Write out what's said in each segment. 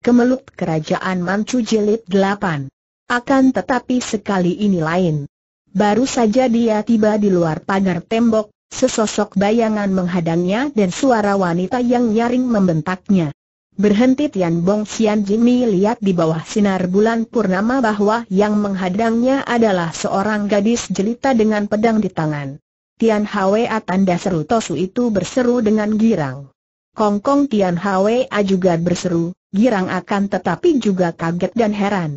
Kemelut Kerajaan mancu Jilid 8. Akan tetapi sekali ini lain. Baru saja dia tiba di luar pagar tembok, sesosok bayangan menghadangnya dan suara wanita yang nyaring membentaknya. Berhenti Tian Bong Xian Jimmy lihat di bawah sinar bulan purnama bahwa yang menghadangnya adalah seorang gadis jelita dengan pedang di tangan. Tian Hwa tanda seru Tosu itu berseru dengan girang. Kong Kong Tian a juga berseru, girang akan tetapi juga kaget dan heran.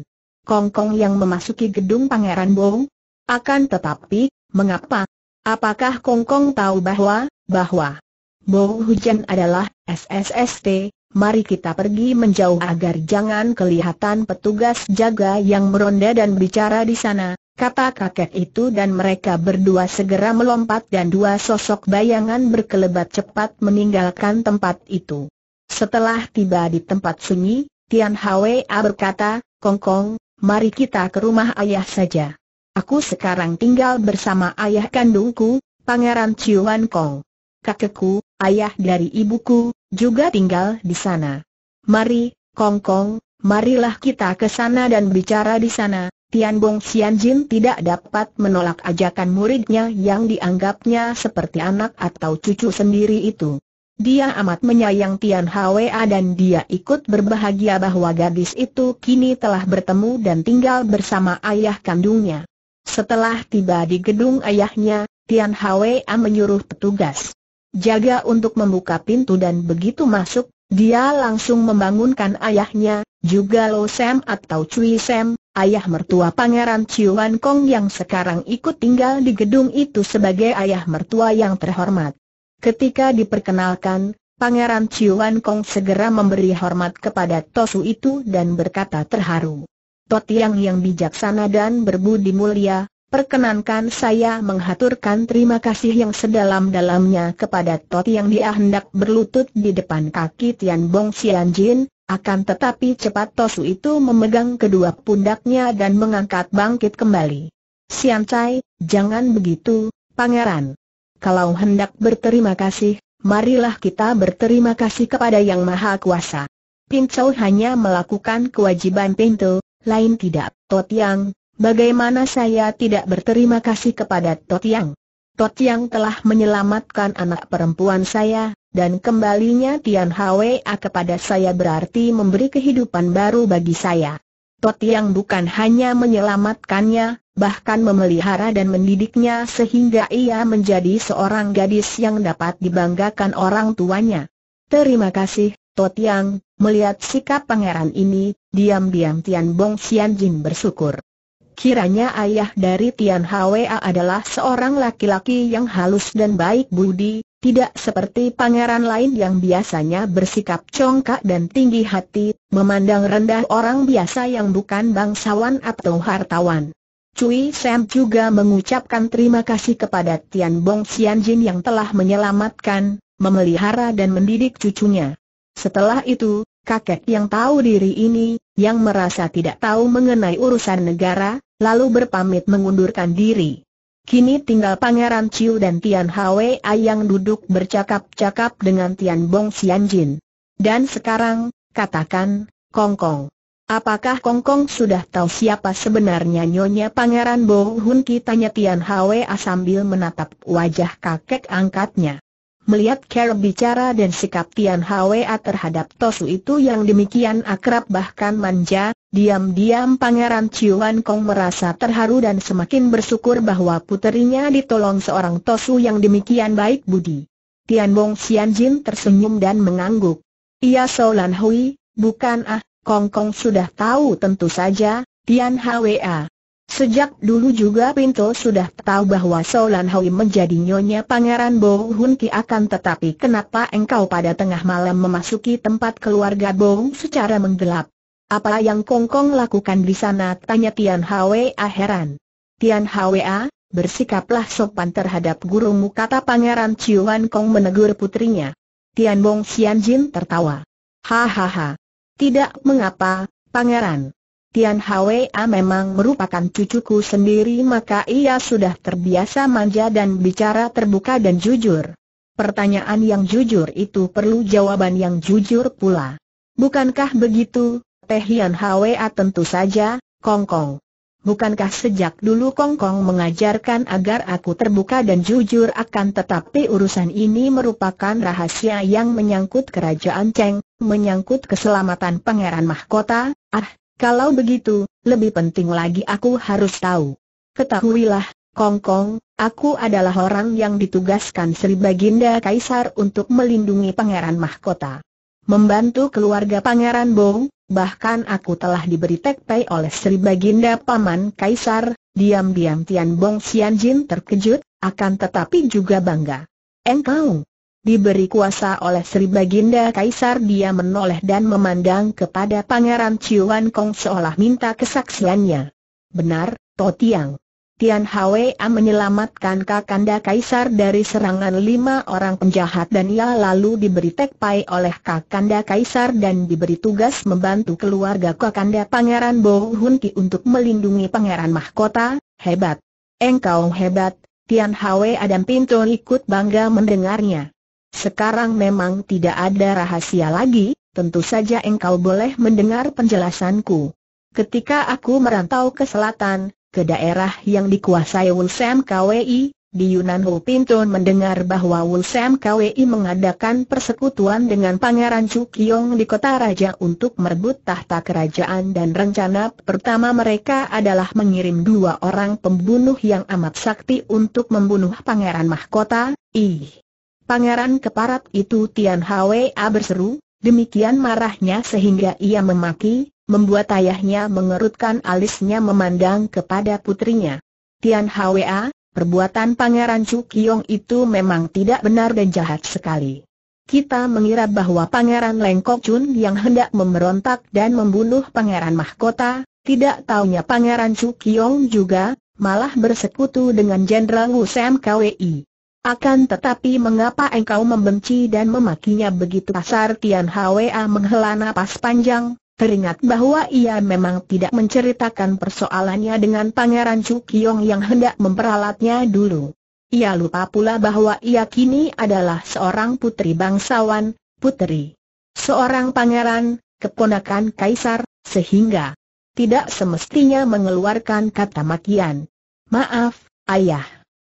Kong Kong yang memasuki gedung Pangeran Bong? Akan tetapi, mengapa? Apakah Kong Kong tahu bahwa, bahwa Bong Hujan adalah SSST, mari kita pergi menjauh agar jangan kelihatan petugas jaga yang meronda dan bicara di sana, kata kakek itu dan mereka berdua segera melompat dan dua sosok bayangan berkelebat cepat meninggalkan tempat itu. Setelah tiba di tempat sunyi, Tian Hwa berkata, Kong Kong, mari kita ke rumah ayah saja. Aku sekarang tinggal bersama ayah kandungku, Pangeran Ciuan Kong. Kakekku, ayah dari ibuku, juga tinggal di sana. Mari, Kong Kong, marilah kita ke sana dan bicara di sana, Tian Bong Xian Jin tidak dapat menolak ajakan muridnya yang dianggapnya seperti anak atau cucu sendiri itu. Dia amat menyayang Tian Hwa dan dia ikut berbahagia bahwa gadis itu kini telah bertemu dan tinggal bersama ayah kandungnya. Setelah tiba di gedung ayahnya, Tian Hwa menyuruh petugas jaga untuk membuka pintu dan begitu masuk, dia langsung membangunkan ayahnya, juga Lo Sam atau Cui Sam, ayah mertua Pangeran Chiuan Kong yang sekarang ikut tinggal di gedung itu sebagai ayah mertua yang terhormat. Ketika diperkenalkan, Pangeran Chiuan Kong segera memberi hormat kepada Tosu itu dan berkata terharu. Totiang yang bijaksana dan berbudi mulia, Perkenankan saya menghaturkan terima kasih yang sedalam-dalamnya kepada Tot yang dia hendak berlutut di depan kaki Tian Bong Xian Jin, akan tetapi cepat Tosu itu memegang kedua pundaknya dan mengangkat bangkit kembali. Siancai, jangan begitu, pangeran. Kalau hendak berterima kasih, marilah kita berterima kasih kepada Yang Maha Kuasa. Pincau hanya melakukan kewajiban pintu, lain tidak. Totiang, bagaimana saya tidak berterima kasih kepada Totiang? Totiang telah menyelamatkan anak perempuan saya, dan kembalinya Tian Hwa kepada saya berarti memberi kehidupan baru bagi saya. Tot yang bukan hanya menyelamatkannya, bahkan memelihara dan mendidiknya sehingga ia menjadi seorang gadis yang dapat dibanggakan orang tuanya. Terima kasih, Tot Yang, melihat sikap pangeran ini, diam-diam Tian Bong Xian Jin bersyukur. Kiranya ayah dari Tian Hwa adalah seorang laki-laki yang halus dan baik budi, tidak seperti pangeran lain yang biasanya bersikap congkak dan tinggi hati, memandang rendah orang biasa yang bukan bangsawan atau hartawan. Cui Sam juga mengucapkan terima kasih kepada Tian Bong Jin yang telah menyelamatkan, memelihara dan mendidik cucunya. Setelah itu, kakek yang tahu diri ini, yang merasa tidak tahu mengenai urusan negara, lalu berpamit mengundurkan diri. Kini tinggal Pangeran Chiu dan Tian Hwa ayang duduk bercakap-cakap dengan Tian Bong Jin. Dan sekarang, katakan, Kong Kong. Apakah Kong Kong sudah tahu siapa sebenarnya nyonya Pangeran Bo Hun? Tanya Tian Hwa sambil menatap wajah kakek angkatnya. Melihat cara bicara dan sikap Tian Hwa terhadap Tosu itu yang demikian akrab bahkan manja, Diam-diam Pangeran Ciuan Kong merasa terharu dan semakin bersyukur bahwa puterinya ditolong seorang tosu yang demikian baik budi. Tian Bong Xian Jin tersenyum dan mengangguk. Iya Lan Hui, bukan ah, Kong Kong sudah tahu tentu saja, Tian Hwa. Sejak dulu juga Pinto sudah tahu bahwa Lan Hui menjadi nyonya Pangeran Bo Hun Ki akan tetapi kenapa engkau pada tengah malam memasuki tempat keluarga Bo secara menggelap? Apa yang Kong Kong lakukan di sana? Tanya Tian Hwa Aheran. Tian Hwa, bersikaplah sopan terhadap gurumu kata Pangeran Ciuan Kong menegur putrinya. Tian Bong Xian Jin tertawa. Hahaha. Tidak mengapa, Pangeran. Tian Hwa memang merupakan cucuku sendiri maka ia sudah terbiasa manja dan bicara terbuka dan jujur. Pertanyaan yang jujur itu perlu jawaban yang jujur pula. Bukankah begitu, Teh Lian Hwa tentu saja, Kong Kong. Bukankah sejak dulu Kong Kong mengajarkan agar aku terbuka dan jujur akan tetapi urusan ini merupakan rahasia yang menyangkut kerajaan Cheng, menyangkut keselamatan pangeran mahkota, ah, kalau begitu, lebih penting lagi aku harus tahu. Ketahuilah, Kong Kong, aku adalah orang yang ditugaskan Sri Baginda Kaisar untuk melindungi pangeran mahkota. Membantu keluarga pangeran Bong, bahkan aku telah diberi tekpei oleh Sri Baginda Paman Kaisar, diam-diam Tian Bong Jin terkejut, akan tetapi juga bangga. Engkau diberi kuasa oleh Sri Baginda Kaisar dia menoleh dan memandang kepada Pangeran Ciuan Kong seolah minta kesaksiannya. Benar, Totiang. Tian Hwa menyelamatkan Kakanda Kaisar dari serangan lima orang penjahat dan ia lalu diberi tekpai oleh Kakanda Kaisar dan diberi tugas membantu keluarga Kakanda Pangeran Bo Hun Ki untuk melindungi Pangeran Mahkota, hebat. Engkau hebat, Tian Hwa dan Pinto ikut bangga mendengarnya. Sekarang memang tidak ada rahasia lagi, tentu saja engkau boleh mendengar penjelasanku. Ketika aku merantau ke selatan, ke daerah yang dikuasai Wulsem KWI, di Yunan Hu Pintun mendengar bahwa Wulsem KWI mengadakan persekutuan dengan Pangeran Cukyong di kota raja untuk merebut tahta kerajaan dan rencana pertama mereka adalah mengirim dua orang pembunuh yang amat sakti untuk membunuh Pangeran Mahkota, ih. Pangeran keparat itu Tian Hwa berseru, demikian marahnya sehingga ia memaki, membuat ayahnya mengerutkan alisnya memandang kepada putrinya. Tian Hwa, perbuatan Pangeran Cukyong itu memang tidak benar dan jahat sekali. Kita mengira bahwa Pangeran Lengkok Chun yang hendak memberontak dan membunuh Pangeran Mahkota, tidak taunya Pangeran Cukyong juga, malah bersekutu dengan Jenderal Wu Sam KWI. Akan tetapi mengapa engkau membenci dan memakinya begitu kasar Tian Hwa menghela napas panjang, teringat bahwa ia memang tidak menceritakan persoalannya dengan Pangeran Cukyong yang hendak memperalatnya dulu. Ia lupa pula bahwa ia kini adalah seorang putri bangsawan, putri seorang pangeran, keponakan kaisar, sehingga tidak semestinya mengeluarkan kata makian. Maaf, ayah.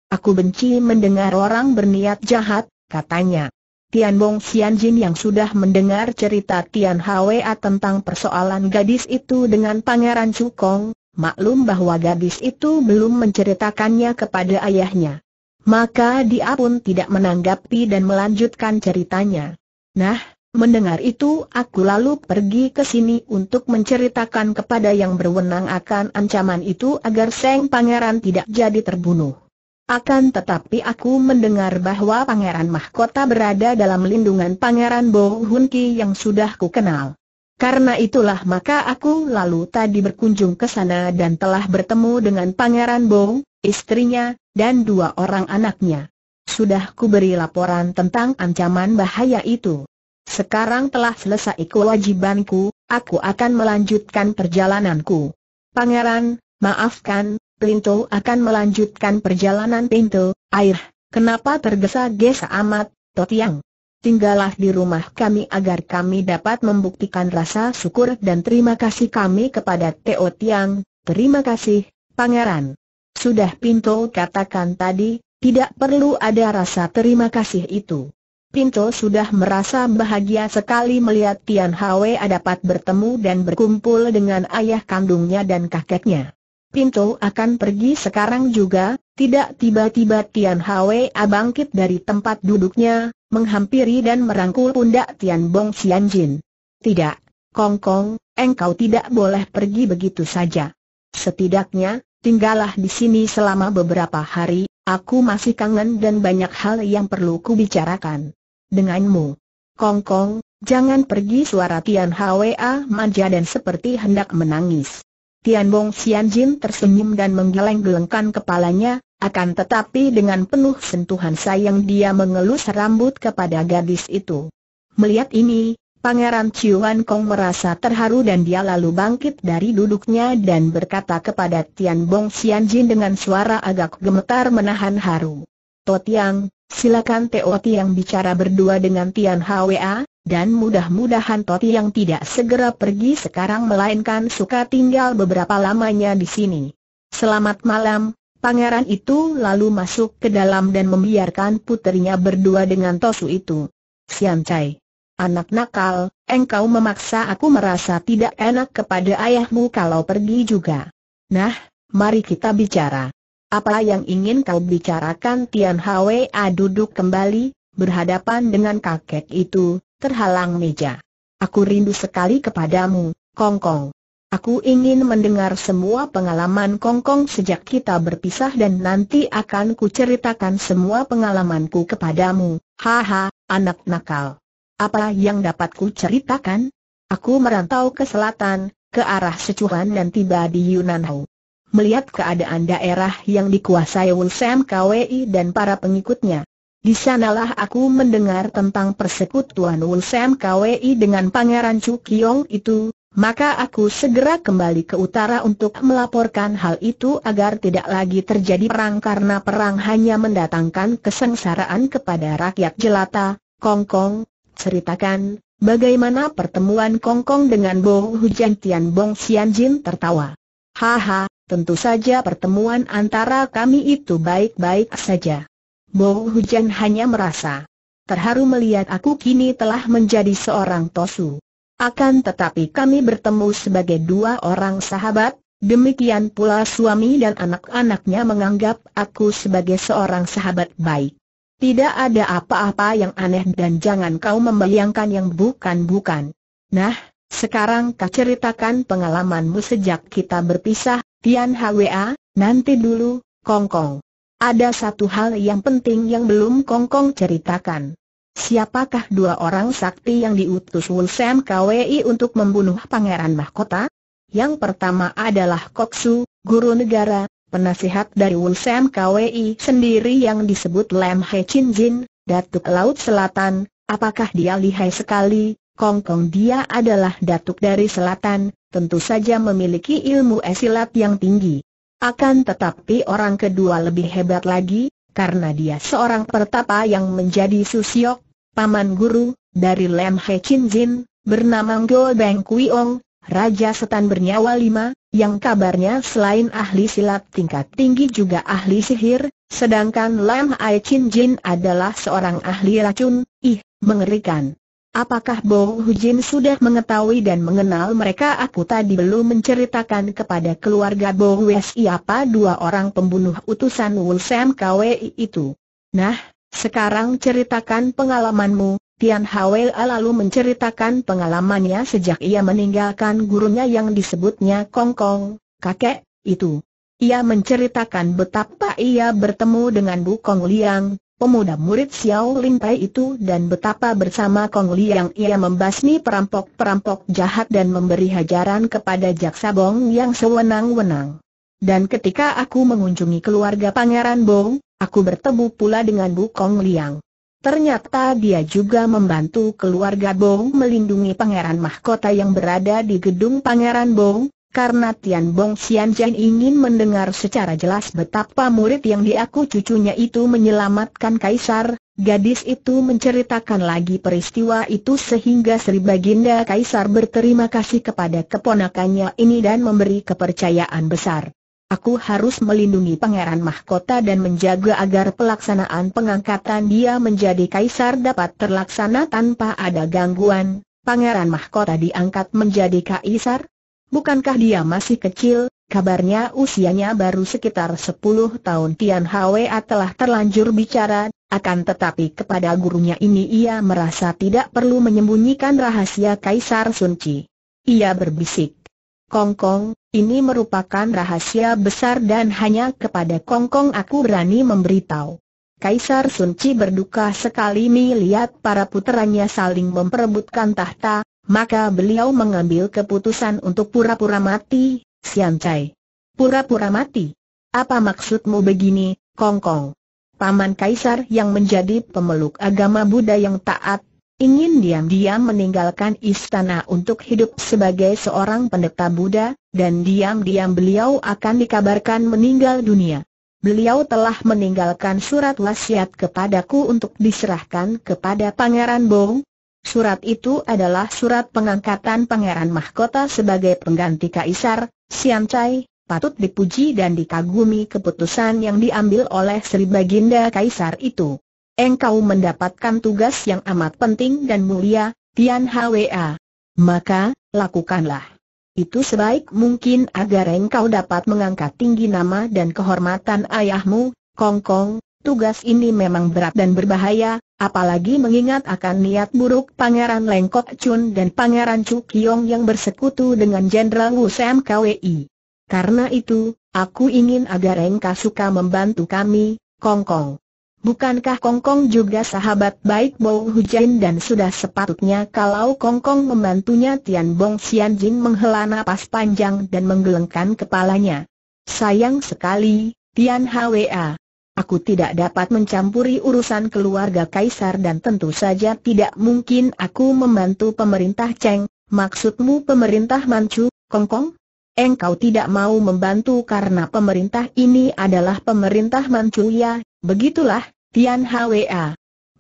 Aku benci mendengar orang berniat jahat, katanya. Tian Bong Jin yang sudah mendengar cerita Tian Hwa tentang persoalan gadis itu dengan Pangeran Cukong, maklum bahwa gadis itu belum menceritakannya kepada ayahnya. Maka dia pun tidak menanggapi dan melanjutkan ceritanya. Nah, mendengar itu aku lalu pergi ke sini untuk menceritakan kepada yang berwenang akan ancaman itu agar Seng Pangeran tidak jadi terbunuh. Akan tetapi aku mendengar bahwa Pangeran Mahkota berada dalam lindungan Pangeran Bo Hun Ki yang sudah ku kenal. Karena itulah maka aku lalu tadi berkunjung ke sana dan telah bertemu dengan Pangeran Bo, istrinya, dan dua orang anaknya. Sudah ku beri laporan tentang ancaman bahaya itu. Sekarang telah selesai kewajibanku, aku akan melanjutkan perjalananku. Pangeran, maafkan, Pintu akan melanjutkan perjalanan pintu, air, kenapa tergesa-gesa amat, Totiang? Tinggallah di rumah kami agar kami dapat membuktikan rasa syukur dan terima kasih kami kepada Teo Tiang. Terima kasih, Pangeran. Sudah Pinto katakan tadi, tidak perlu ada rasa terima kasih itu. Pinto sudah merasa bahagia sekali melihat Tian Hwa dapat bertemu dan berkumpul dengan ayah kandungnya dan kakeknya. Pintu akan pergi sekarang juga, tidak tiba-tiba Tian Hwa bangkit dari tempat duduknya, menghampiri dan merangkul pundak Tian Bong Jin. Tidak, Kong Kong, engkau tidak boleh pergi begitu saja. Setidaknya, tinggallah di sini selama beberapa hari, aku masih kangen dan banyak hal yang perlu kubicarakan. Denganmu. Kong Kong, jangan pergi suara Tian Hwa manja dan seperti hendak menangis. Tian Bong Jin tersenyum dan menggeleng-gelengkan kepalanya, akan tetapi dengan penuh sentuhan sayang dia mengelus rambut kepada gadis itu. Melihat ini, Pangeran Wan Kong merasa terharu dan dia lalu bangkit dari duduknya dan berkata kepada Tian Bong Jin dengan suara agak gemetar menahan haru. Tiang, silakan Teo Tiang bicara berdua dengan Tian Hwa, dan mudah-mudahan Toti yang tidak segera pergi sekarang melainkan suka tinggal beberapa lamanya di sini. Selamat malam, pangeran itu lalu masuk ke dalam dan membiarkan putrinya berdua dengan Tosu itu. Sian Cai. Anak nakal, engkau memaksa aku merasa tidak enak kepada ayahmu kalau pergi juga. Nah, mari kita bicara. Apa yang ingin kau bicarakan Tian Hwa duduk kembali, berhadapan dengan kakek itu, terhalang meja. Aku rindu sekali kepadamu, Kongkong. Aku ingin mendengar semua pengalaman Kongkong sejak kita berpisah dan nanti akan kuceritakan semua pengalamanku kepadamu. Haha, anak nakal. Apa yang dapat kuceritakan? Aku merantau ke selatan, ke arah Secuan dan tiba di Yunnan Melihat keadaan daerah yang dikuasai Wulsem KWI dan para pengikutnya, di sanalah aku mendengar tentang persekutuan Wulsam KWI dengan Pangeran Chu Kyong itu, maka aku segera kembali ke utara untuk melaporkan hal itu agar tidak lagi terjadi perang karena perang hanya mendatangkan kesengsaraan kepada rakyat jelata, Kongkong, ceritakan, bagaimana pertemuan Kongkong dengan Bo Hujan Tian Bong Xian Jin tertawa. Haha, tentu saja pertemuan antara kami itu baik-baik saja. Bau Hujan hanya merasa terharu melihat aku kini telah menjadi seorang tosu. Akan tetapi kami bertemu sebagai dua orang sahabat, demikian pula suami dan anak-anaknya menganggap aku sebagai seorang sahabat baik. Tidak ada apa-apa yang aneh dan jangan kau membayangkan yang bukan-bukan. Nah, sekarang kau ceritakan pengalamanmu sejak kita berpisah, Tian Hwa, nanti dulu, Kongkong. Ada satu hal yang penting yang belum Kongkong ceritakan. Siapakah dua orang sakti yang diutus Wulsam KWI untuk membunuh Pangeran Mahkota? Yang pertama adalah Koksu, guru negara, penasihat dari Wulsam KWI sendiri yang disebut Lam He Chin Jin, Datuk Laut Selatan, apakah dia lihai sekali? Kongkong dia adalah datuk dari selatan, tentu saja memiliki ilmu esilat yang tinggi. Akan tetapi orang kedua lebih hebat lagi, karena dia seorang pertapa yang menjadi susiok, paman guru, dari Lem He Chin Jin, bernama Ngo Beng Ong, Raja Setan Bernyawa Lima, yang kabarnya selain ahli silat tingkat tinggi juga ahli sihir, sedangkan Lem Hai Chin Jin adalah seorang ahli racun, ih, mengerikan. Apakah Bo Hujin sudah mengetahui dan mengenal mereka? Aku tadi belum menceritakan kepada keluarga Bo Wei siapa dua orang pembunuh utusan Wu Sam KWI itu. Nah, sekarang ceritakan pengalamanmu. Tian Hawei lalu menceritakan pengalamannya sejak ia meninggalkan gurunya yang disebutnya Kong Kong, kakek, itu. Ia menceritakan betapa ia bertemu dengan Bu Kong Liang, pemuda murid Xiao Lin Pai itu dan betapa bersama Kong Liang ia membasmi perampok-perampok jahat dan memberi hajaran kepada Jaksa Bong yang sewenang-wenang. Dan ketika aku mengunjungi keluarga Pangeran Bong, aku bertemu pula dengan Bu Kong Liang. Ternyata dia juga membantu keluarga Bong melindungi Pangeran Mahkota yang berada di gedung Pangeran Bong, karena Tian Bong Xianjian ingin mendengar secara jelas betapa murid yang diaku cucunya itu menyelamatkan Kaisar, gadis itu menceritakan lagi peristiwa itu sehingga Sri Baginda Kaisar berterima kasih kepada keponakannya ini dan memberi kepercayaan besar. Aku harus melindungi pangeran mahkota dan menjaga agar pelaksanaan pengangkatan dia menjadi kaisar dapat terlaksana tanpa ada gangguan. Pangeran mahkota diangkat menjadi kaisar, Bukankah dia masih kecil, kabarnya usianya baru sekitar 10 tahun Tian Hwe telah terlanjur bicara, akan tetapi kepada gurunya ini ia merasa tidak perlu menyembunyikan rahasia Kaisar Sun Chi. Ia berbisik, Kong Kong, ini merupakan rahasia besar dan hanya kepada Kong Kong aku berani memberitahu. Kaisar Sun Chi berduka sekali melihat para puteranya saling memperebutkan tahta, maka beliau mengambil keputusan untuk pura-pura mati, Sian Cai. Pura-pura mati? Apa maksudmu begini, Kong Kong? Paman Kaisar yang menjadi pemeluk agama Buddha yang taat, ingin diam-diam meninggalkan istana untuk hidup sebagai seorang pendeta Buddha, dan diam-diam beliau akan dikabarkan meninggal dunia. Beliau telah meninggalkan surat wasiat kepadaku untuk diserahkan kepada Pangeran Bong, Surat itu adalah surat pengangkatan Pangeran Mahkota sebagai pengganti Kaisar, Sian Chai, patut dipuji dan dikagumi keputusan yang diambil oleh Sri Baginda Kaisar itu. Engkau mendapatkan tugas yang amat penting dan mulia, Tian Hwa. Maka, lakukanlah. Itu sebaik mungkin agar engkau dapat mengangkat tinggi nama dan kehormatan ayahmu, Kong Kong. Tugas ini memang berat dan berbahaya, apalagi mengingat akan niat buruk Pangeran Lengkok Chun dan Pangeran Chu Kiong yang bersekutu dengan Jenderal Wu Sam Kwei. Karena itu, aku ingin agar Engkau suka membantu kami, Kong Kong. Bukankah Kong Kong juga sahabat baik Hu Hujan dan sudah sepatutnya kalau Kong Kong membantunya Tian Bong Xian Jin menghela napas panjang dan menggelengkan kepalanya. Sayang sekali, Tian Hwa. Aku tidak dapat mencampuri urusan keluarga kaisar dan tentu saja tidak mungkin aku membantu pemerintah Cheng. Maksudmu pemerintah Manchu, Kongkong? Engkau tidak mau membantu karena pemerintah ini adalah pemerintah Manchu ya, begitulah, Tian Hwa.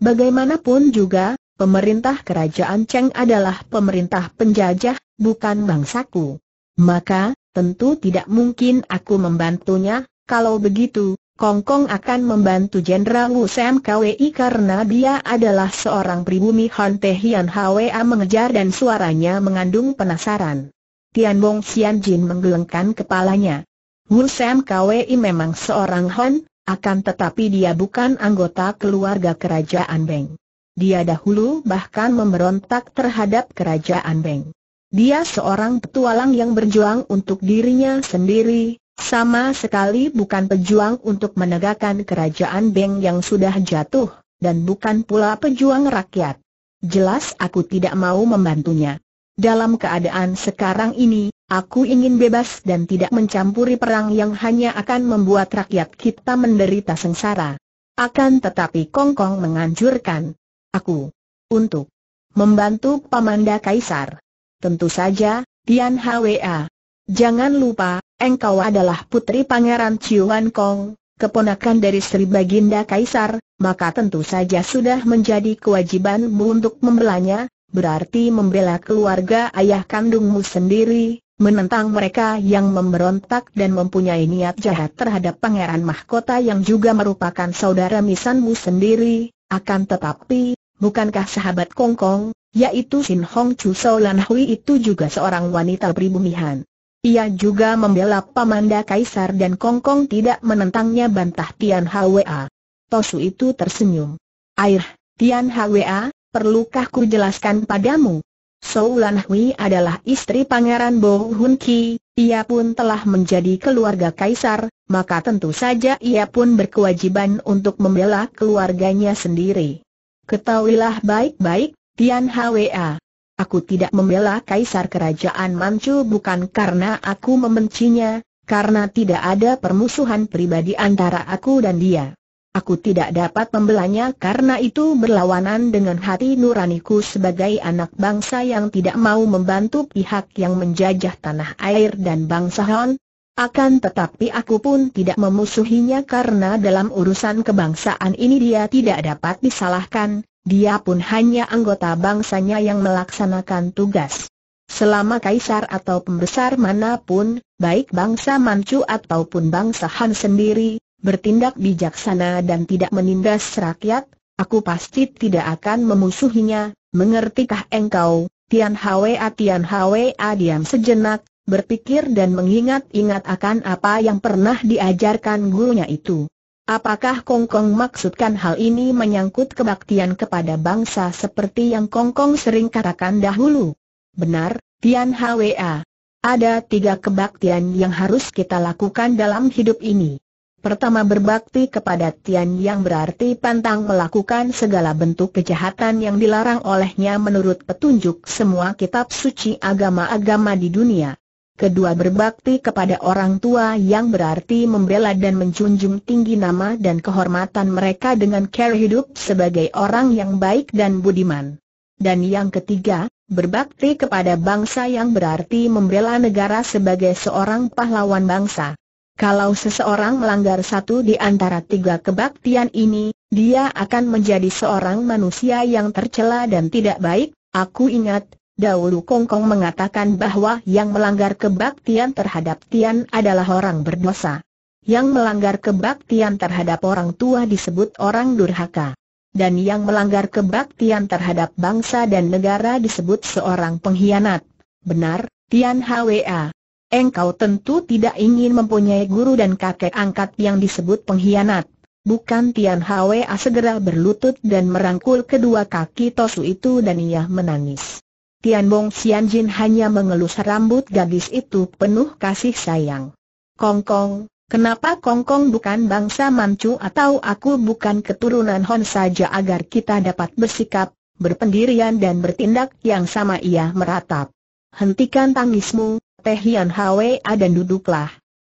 Bagaimanapun juga, pemerintah kerajaan Cheng adalah pemerintah penjajah, bukan bangsaku. Maka, tentu tidak mungkin aku membantunya, kalau begitu, Kongkong akan membantu Jenderal Wu Sam Kwi karena dia adalah seorang pribumi Han Te Hian Hwa mengejar dan suaranya mengandung penasaran. Tian Bong Xian Jin menggelengkan kepalanya. Wu Sam Kwi memang seorang Han, akan tetapi dia bukan anggota keluarga kerajaan Beng. Dia dahulu bahkan memberontak terhadap kerajaan Beng. Dia seorang petualang yang berjuang untuk dirinya sendiri, sama sekali bukan pejuang untuk menegakkan kerajaan Beng yang sudah jatuh, dan bukan pula pejuang rakyat. Jelas aku tidak mau membantunya. Dalam keadaan sekarang ini, aku ingin bebas dan tidak mencampuri perang yang hanya akan membuat rakyat kita menderita sengsara. Akan tetapi Kongkong Kong menganjurkan aku untuk membantu Pamanda Kaisar. Tentu saja, Tian Hwa Jangan lupa, engkau adalah putri Pangeran Ciuan Kong, keponakan dari Sri Baginda Kaisar, maka tentu saja sudah menjadi kewajibanmu untuk membelanya, berarti membela keluarga ayah kandungmu sendiri, menentang mereka yang memberontak dan mempunyai niat jahat terhadap Pangeran Mahkota yang juga merupakan saudara misanmu sendiri, akan tetapi, bukankah sahabat Kong Kong, yaitu Sin Hong Chu Solan Hui itu juga seorang wanita pribumihan? Ia juga membela Pamanda Kaisar dan Kongkong tidak menentangnya bantah Tian Hwa. Tosu itu tersenyum. Air, Tian Hwa, perlukah ku jelaskan padamu? Soulan Hui adalah istri Pangeran Bo Hun Ki, ia pun telah menjadi keluarga kaisar, maka tentu saja ia pun berkewajiban untuk membela keluarganya sendiri. Ketahuilah baik-baik, Tian Hwa, Aku tidak membela kaisar kerajaan Manchu bukan karena aku membencinya, karena tidak ada permusuhan pribadi antara aku dan dia. Aku tidak dapat membelanya karena itu berlawanan dengan hati nuraniku sebagai anak bangsa yang tidak mau membantu pihak yang menjajah tanah air dan bangsa Han, akan tetapi aku pun tidak memusuhinya karena dalam urusan kebangsaan ini dia tidak dapat disalahkan, dia pun hanya anggota bangsanya yang melaksanakan tugas. Selama kaisar atau pembesar manapun, baik bangsa Manchu ataupun bangsa Han sendiri, bertindak bijaksana dan tidak menindas rakyat, aku pasti tidak akan memusuhinya, mengertikah engkau, Tian Hwa Tian Hwa diam sejenak, berpikir dan mengingat-ingat akan apa yang pernah diajarkan gurunya itu. Apakah Kongkong maksudkan hal ini menyangkut kebaktian kepada bangsa seperti yang Kongkong sering katakan dahulu? Benar, Tian Hwa. Ada tiga kebaktian yang harus kita lakukan dalam hidup ini. Pertama berbakti kepada Tian yang berarti pantang melakukan segala bentuk kejahatan yang dilarang olehnya menurut petunjuk semua kitab suci agama-agama di dunia. Kedua berbakti kepada orang tua yang berarti membela dan menjunjung tinggi nama dan kehormatan mereka dengan cara hidup sebagai orang yang baik dan budiman. Dan yang ketiga, berbakti kepada bangsa yang berarti membela negara sebagai seorang pahlawan bangsa. Kalau seseorang melanggar satu di antara tiga kebaktian ini, dia akan menjadi seorang manusia yang tercela dan tidak baik. Aku ingat, Dahulu Kongkong mengatakan bahwa yang melanggar kebaktian terhadap Tian adalah orang berdosa. Yang melanggar kebaktian terhadap orang tua disebut orang durhaka. Dan yang melanggar kebaktian terhadap bangsa dan negara disebut seorang pengkhianat. Benar, Tian Hwa. Engkau tentu tidak ingin mempunyai guru dan kakek angkat yang disebut pengkhianat. Bukan Tian Hwa segera berlutut dan merangkul kedua kaki Tosu itu dan ia menangis. Tian Bong Jin hanya mengelus rambut gadis itu penuh kasih sayang. Kong Kong, kenapa Kong Kong bukan bangsa Manchu atau aku bukan keturunan Hon saja agar kita dapat bersikap, berpendirian dan bertindak yang sama ia meratap. Hentikan tangismu, Teh Hian Hwa dan duduklah.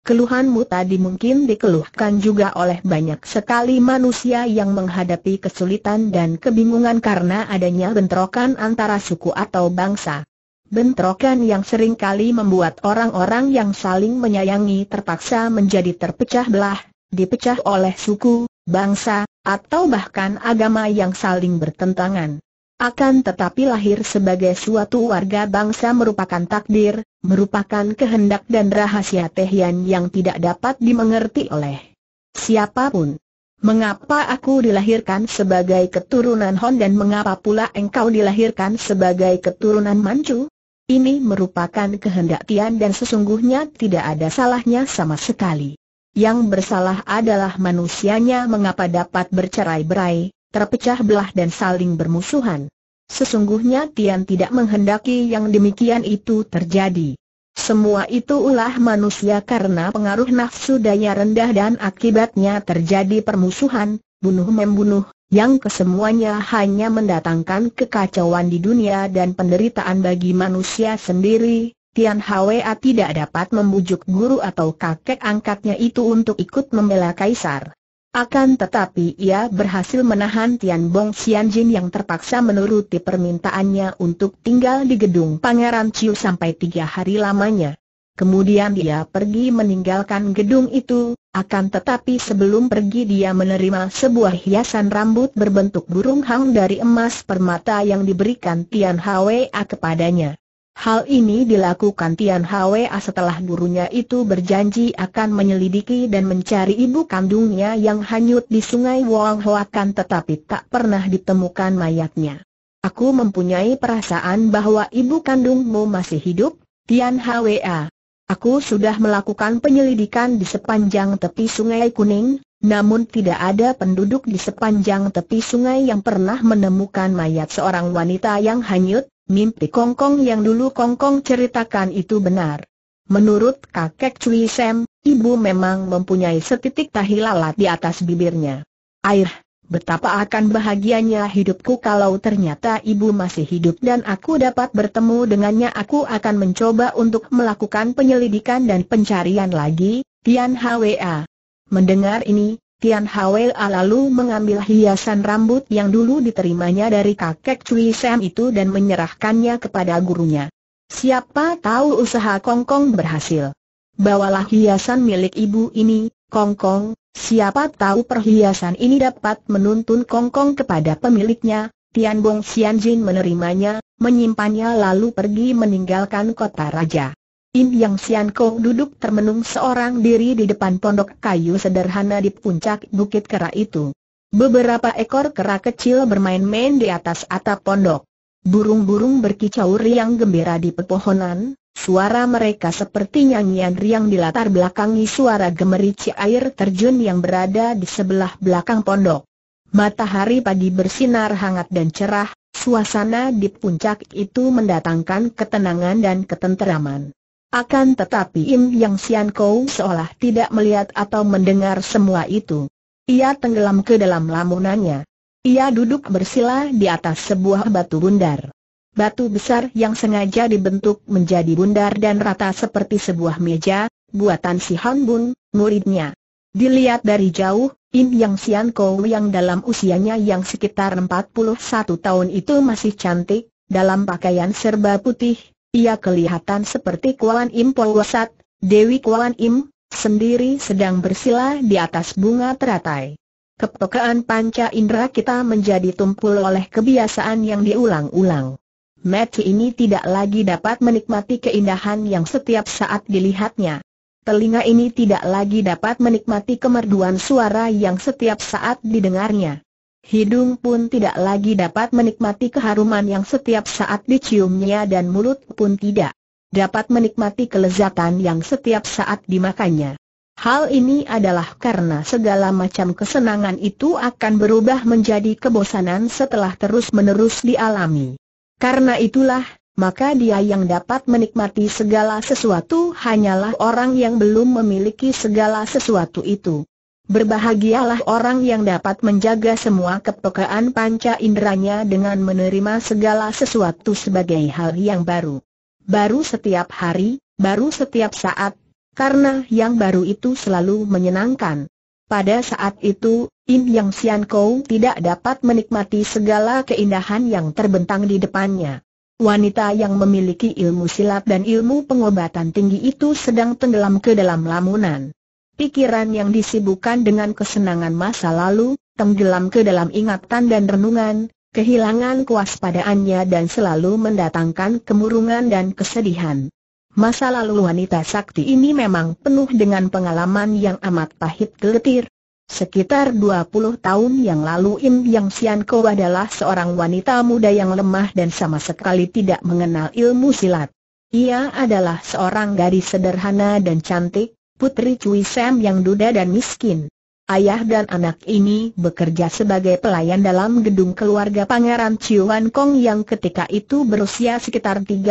Keluhanmu tadi mungkin dikeluhkan juga oleh banyak sekali manusia yang menghadapi kesulitan dan kebingungan karena adanya bentrokan antara suku atau bangsa. Bentrokan yang sering kali membuat orang-orang yang saling menyayangi terpaksa menjadi terpecah belah, dipecah oleh suku, bangsa, atau bahkan agama yang saling bertentangan. Akan tetapi lahir sebagai suatu warga bangsa merupakan takdir, merupakan kehendak dan rahasia Tehian yang tidak dapat dimengerti oleh siapapun. Mengapa aku dilahirkan sebagai keturunan Hon dan mengapa pula engkau dilahirkan sebagai keturunan Manchu? Ini merupakan kehendak Tian dan sesungguhnya tidak ada salahnya sama sekali. Yang bersalah adalah manusianya mengapa dapat bercerai-berai, terpecah belah dan saling bermusuhan. Sesungguhnya Tian tidak menghendaki yang demikian itu terjadi. Semua itu ulah manusia karena pengaruh nafsu daya rendah dan akibatnya terjadi permusuhan, bunuh-membunuh, yang kesemuanya hanya mendatangkan kekacauan di dunia dan penderitaan bagi manusia sendiri. Tian Hwa tidak dapat membujuk guru atau kakek angkatnya itu untuk ikut membela kaisar. Akan tetapi ia berhasil menahan Tian Bong Jin yang terpaksa menuruti permintaannya untuk tinggal di gedung Pangeran Ciu sampai tiga hari lamanya. Kemudian dia pergi meninggalkan gedung itu, akan tetapi sebelum pergi dia menerima sebuah hiasan rambut berbentuk burung hang dari emas permata yang diberikan Tian Hwa kepadanya. Hal ini dilakukan Tian Hwa setelah gurunya itu berjanji akan menyelidiki dan mencari ibu kandungnya yang hanyut di sungai Wong Hoakan tetapi tak pernah ditemukan mayatnya. Aku mempunyai perasaan bahwa ibu kandungmu masih hidup, Tian Hwa. Aku sudah melakukan penyelidikan di sepanjang tepi sungai Kuning, namun tidak ada penduduk di sepanjang tepi sungai yang pernah menemukan mayat seorang wanita yang hanyut, Mimpi Kongkong yang dulu Kongkong ceritakan itu benar. Menurut kakek Cui Sam, ibu memang mempunyai setitik tahi lalat di atas bibirnya. Air, betapa akan bahagianya hidupku kalau ternyata ibu masih hidup dan aku dapat bertemu dengannya aku akan mencoba untuk melakukan penyelidikan dan pencarian lagi, Tian Hwa. Mendengar ini, Tian Hwel lalu mengambil hiasan rambut yang dulu diterimanya dari kakek Cui Sam itu dan menyerahkannya kepada gurunya. Siapa tahu usaha Kong Kong berhasil. Bawalah hiasan milik ibu ini, Kong Kong. siapa tahu perhiasan ini dapat menuntun Kong Kong kepada pemiliknya. Tian Bong Xianjin menerimanya, menyimpannya lalu pergi meninggalkan kota raja. In Yang Sian Kong duduk termenung seorang diri di depan pondok kayu sederhana di puncak bukit kera itu. Beberapa ekor kera kecil bermain-main di atas atap pondok. Burung-burung berkicau riang gembira di pepohonan, Suara mereka seperti nyanyian riang di latar belakangi suara gemerici air terjun yang berada di sebelah belakang pondok. Matahari pagi bersinar hangat dan cerah, suasana di puncak itu mendatangkan ketenangan dan ketenteraman. Akan tetapi Im Yang Sian Kou seolah tidak melihat atau mendengar semua itu. Ia tenggelam ke dalam lamunannya. Ia duduk bersila di atas sebuah batu bundar. Batu besar yang sengaja dibentuk menjadi bundar dan rata seperti sebuah meja, buatan si Han Bun, muridnya. Dilihat dari jauh, Im Yang Sian Kou yang dalam usianya yang sekitar 41 tahun itu masih cantik, dalam pakaian serba putih, ia kelihatan seperti Kualan Im Polwasat, Dewi Kualan Im, sendiri sedang bersila di atas bunga teratai. Kepekaan panca indera kita menjadi tumpul oleh kebiasaan yang diulang-ulang. Mati ini tidak lagi dapat menikmati keindahan yang setiap saat dilihatnya. Telinga ini tidak lagi dapat menikmati kemerduan suara yang setiap saat didengarnya. Hidung pun tidak lagi dapat menikmati keharuman yang setiap saat diciumnya dan mulut pun tidak dapat menikmati kelezatan yang setiap saat dimakannya. Hal ini adalah karena segala macam kesenangan itu akan berubah menjadi kebosanan setelah terus-menerus dialami. Karena itulah, maka dia yang dapat menikmati segala sesuatu hanyalah orang yang belum memiliki segala sesuatu itu. Berbahagialah orang yang dapat menjaga semua kepekaan panca inderanya dengan menerima segala sesuatu sebagai hal yang baru. Baru setiap hari, baru setiap saat, karena yang baru itu selalu menyenangkan. Pada saat itu, In Yang Sian Kou tidak dapat menikmati segala keindahan yang terbentang di depannya. Wanita yang memiliki ilmu silat dan ilmu pengobatan tinggi itu sedang tenggelam ke dalam lamunan. Pikiran yang disibukkan dengan kesenangan masa lalu, tenggelam ke dalam ingatan dan renungan, kehilangan kewaspadaannya dan selalu mendatangkan kemurungan dan kesedihan. Masa lalu wanita sakti ini memang penuh dengan pengalaman yang amat pahit gelitir. Sekitar 20 tahun yang lalu Im Yang Sian adalah seorang wanita muda yang lemah dan sama sekali tidak mengenal ilmu silat. Ia adalah seorang gadis sederhana dan cantik, putri Cui Sam yang duda dan miskin. Ayah dan anak ini bekerja sebagai pelayan dalam gedung keluarga Pangeran Chiuan Kong yang ketika itu berusia sekitar 30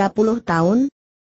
tahun.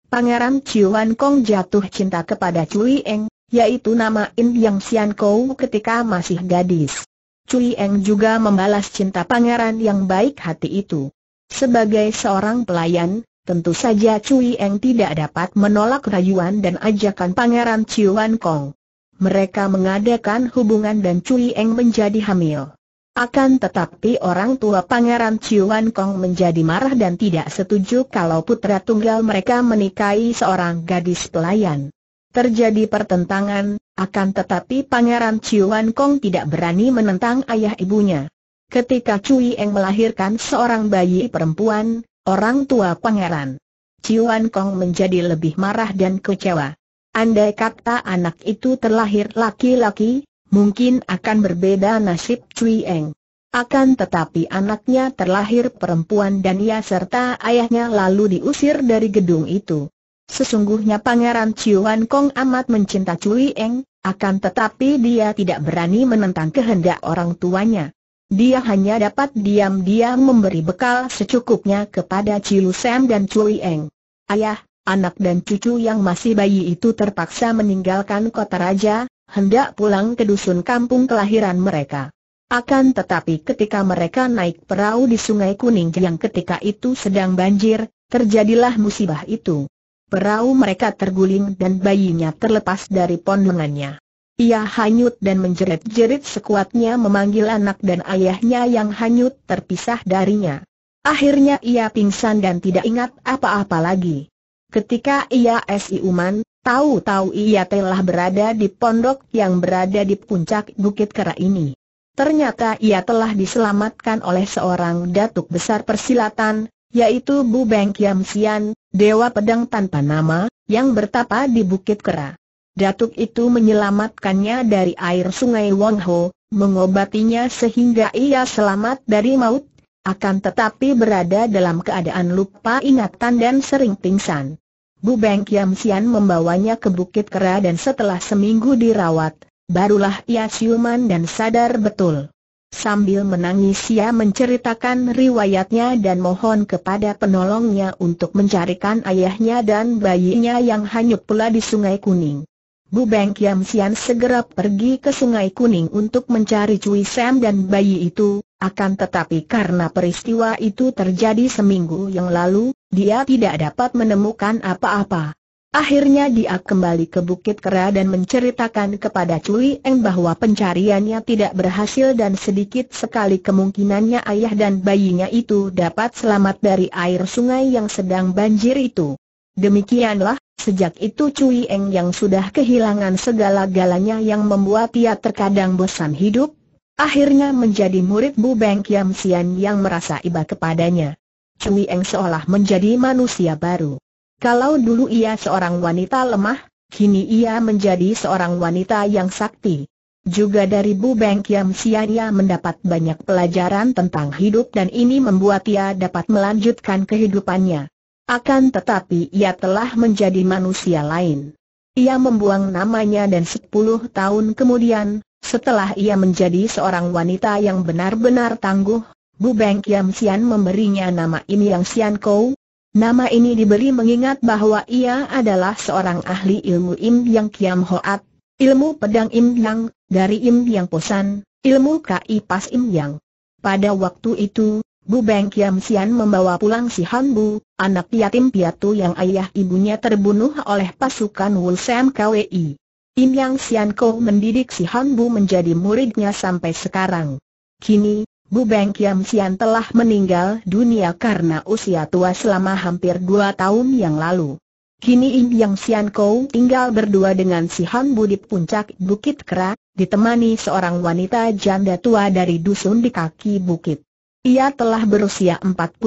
Pangeran Chiuan Kong jatuh cinta kepada Cui Eng, yaitu nama In Yang Xian Kou ketika masih gadis. Cui Eng juga membalas cinta pangeran yang baik hati itu. Sebagai seorang pelayan, Tentu saja Cui Eng tidak dapat menolak rayuan dan ajakan Pangeran Ciuan Kong. Mereka mengadakan hubungan dan Cui Eng menjadi hamil. Akan tetapi orang tua Pangeran Ciuan Kong menjadi marah dan tidak setuju kalau putra tunggal mereka menikahi seorang gadis pelayan. Terjadi pertentangan, akan tetapi Pangeran Ciuan Kong tidak berani menentang ayah ibunya. Ketika Cui Eng melahirkan seorang bayi perempuan, orang tua pangeran. Ciuan Kong menjadi lebih marah dan kecewa. Andai kata anak itu terlahir laki-laki, mungkin akan berbeda nasib Cui Eng. Akan tetapi anaknya terlahir perempuan dan ia serta ayahnya lalu diusir dari gedung itu. Sesungguhnya Pangeran Ciuan Kong amat mencinta Cui Eng, akan tetapi dia tidak berani menentang kehendak orang tuanya. Dia hanya dapat diam-diam memberi bekal secukupnya kepada Cilu Sam dan Cui Eng. Ayah, anak dan cucu yang masih bayi itu terpaksa meninggalkan kota raja, hendak pulang ke dusun kampung kelahiran mereka. Akan tetapi ketika mereka naik perahu di Sungai Kuning yang ketika itu sedang banjir, terjadilah musibah itu. Perahu mereka terguling dan bayinya terlepas dari pondongannya. Ia hanyut dan menjerit-jerit sekuatnya memanggil anak dan ayahnya yang hanyut terpisah darinya. Akhirnya ia pingsan dan tidak ingat apa-apa lagi. Ketika ia si Uman, tahu-tahu ia telah berada di pondok yang berada di puncak Bukit Kera ini. Ternyata ia telah diselamatkan oleh seorang datuk besar persilatan, yaitu Bu Beng Kiam Sian, Dewa Pedang Tanpa Nama, yang bertapa di Bukit Kera. Datuk itu menyelamatkannya dari air sungai Wongho, mengobatinya sehingga ia selamat dari maut, akan tetapi berada dalam keadaan lupa ingatan dan sering pingsan. Bu Beng Kiam Sian membawanya ke Bukit Kera dan setelah seminggu dirawat, barulah ia siuman dan sadar betul. Sambil menangis ia menceritakan riwayatnya dan mohon kepada penolongnya untuk mencarikan ayahnya dan bayinya yang hanyut pula di Sungai Kuning. Bu Beng Kiam Sian segera pergi ke Sungai Kuning untuk mencari Cui Sam dan bayi itu, akan tetapi karena peristiwa itu terjadi seminggu yang lalu, dia tidak dapat menemukan apa-apa. Akhirnya dia kembali ke Bukit Kera dan menceritakan kepada Cui Eng bahwa pencariannya tidak berhasil dan sedikit sekali kemungkinannya ayah dan bayinya itu dapat selamat dari air sungai yang sedang banjir itu. Demikianlah, Sejak itu Cui Eng yang sudah kehilangan segala-galanya yang membuat ia terkadang bosan hidup, akhirnya menjadi murid Bu Beng Kiam Sian yang merasa iba kepadanya. Cui Eng seolah menjadi manusia baru. Kalau dulu ia seorang wanita lemah, kini ia menjadi seorang wanita yang sakti. Juga dari Bu Beng Kiam Sian ia mendapat banyak pelajaran tentang hidup dan ini membuat ia dapat melanjutkan kehidupannya. Akan tetapi ia telah menjadi manusia lain. Ia membuang namanya dan 10 tahun kemudian, setelah ia menjadi seorang wanita yang benar-benar tangguh, Bu Beng Kiam Sian memberinya nama ini yang Sian Kou. Nama ini diberi mengingat bahwa ia adalah seorang ahli ilmu Im Yang Kiam Hoat, ilmu pedang Im Yang, dari Im Yang Posan, ilmu Kai Pas Im Yang. Pada waktu itu, Bu Beng Kiam Sian membawa pulang si Han Bu, anak yatim piatu yang ayah ibunya terbunuh oleh pasukan Wul Sam KWI. Im Yang Sian Ko mendidik si Han Bu menjadi muridnya sampai sekarang. Kini, Bu Beng Kiam Sian telah meninggal dunia karena usia tua selama hampir dua tahun yang lalu. Kini Im Yang Sian Ko tinggal berdua dengan si Han Bu di puncak Bukit Kera, ditemani seorang wanita janda tua dari dusun di kaki bukit. Ia telah berusia 41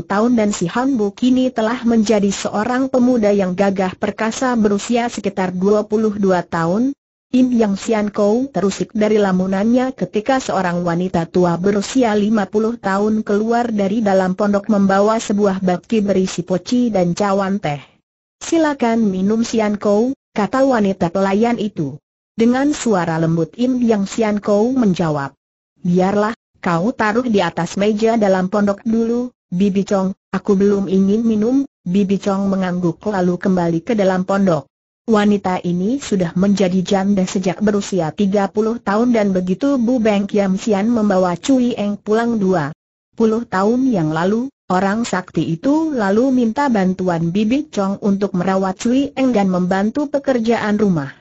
tahun dan si Han Bu kini telah menjadi seorang pemuda yang gagah perkasa berusia sekitar 22 tahun. Im Yang Sian Kou terusik dari lamunannya ketika seorang wanita tua berusia 50 tahun keluar dari dalam pondok membawa sebuah baki berisi poci dan cawan teh. Silakan minum Sian Kou, kata wanita pelayan itu. Dengan suara lembut Im Yang Sian Kou menjawab. Biarlah, kau taruh di atas meja dalam pondok dulu, Bibi Chong, aku belum ingin minum, Bibi Chong mengangguk lalu kembali ke dalam pondok. Wanita ini sudah menjadi janda sejak berusia 30 tahun dan begitu Bu Beng Kiam Sian membawa Cui Eng pulang dua puluh tahun yang lalu, orang sakti itu lalu minta bantuan Bibi Chong untuk merawat Cui Eng dan membantu pekerjaan rumah.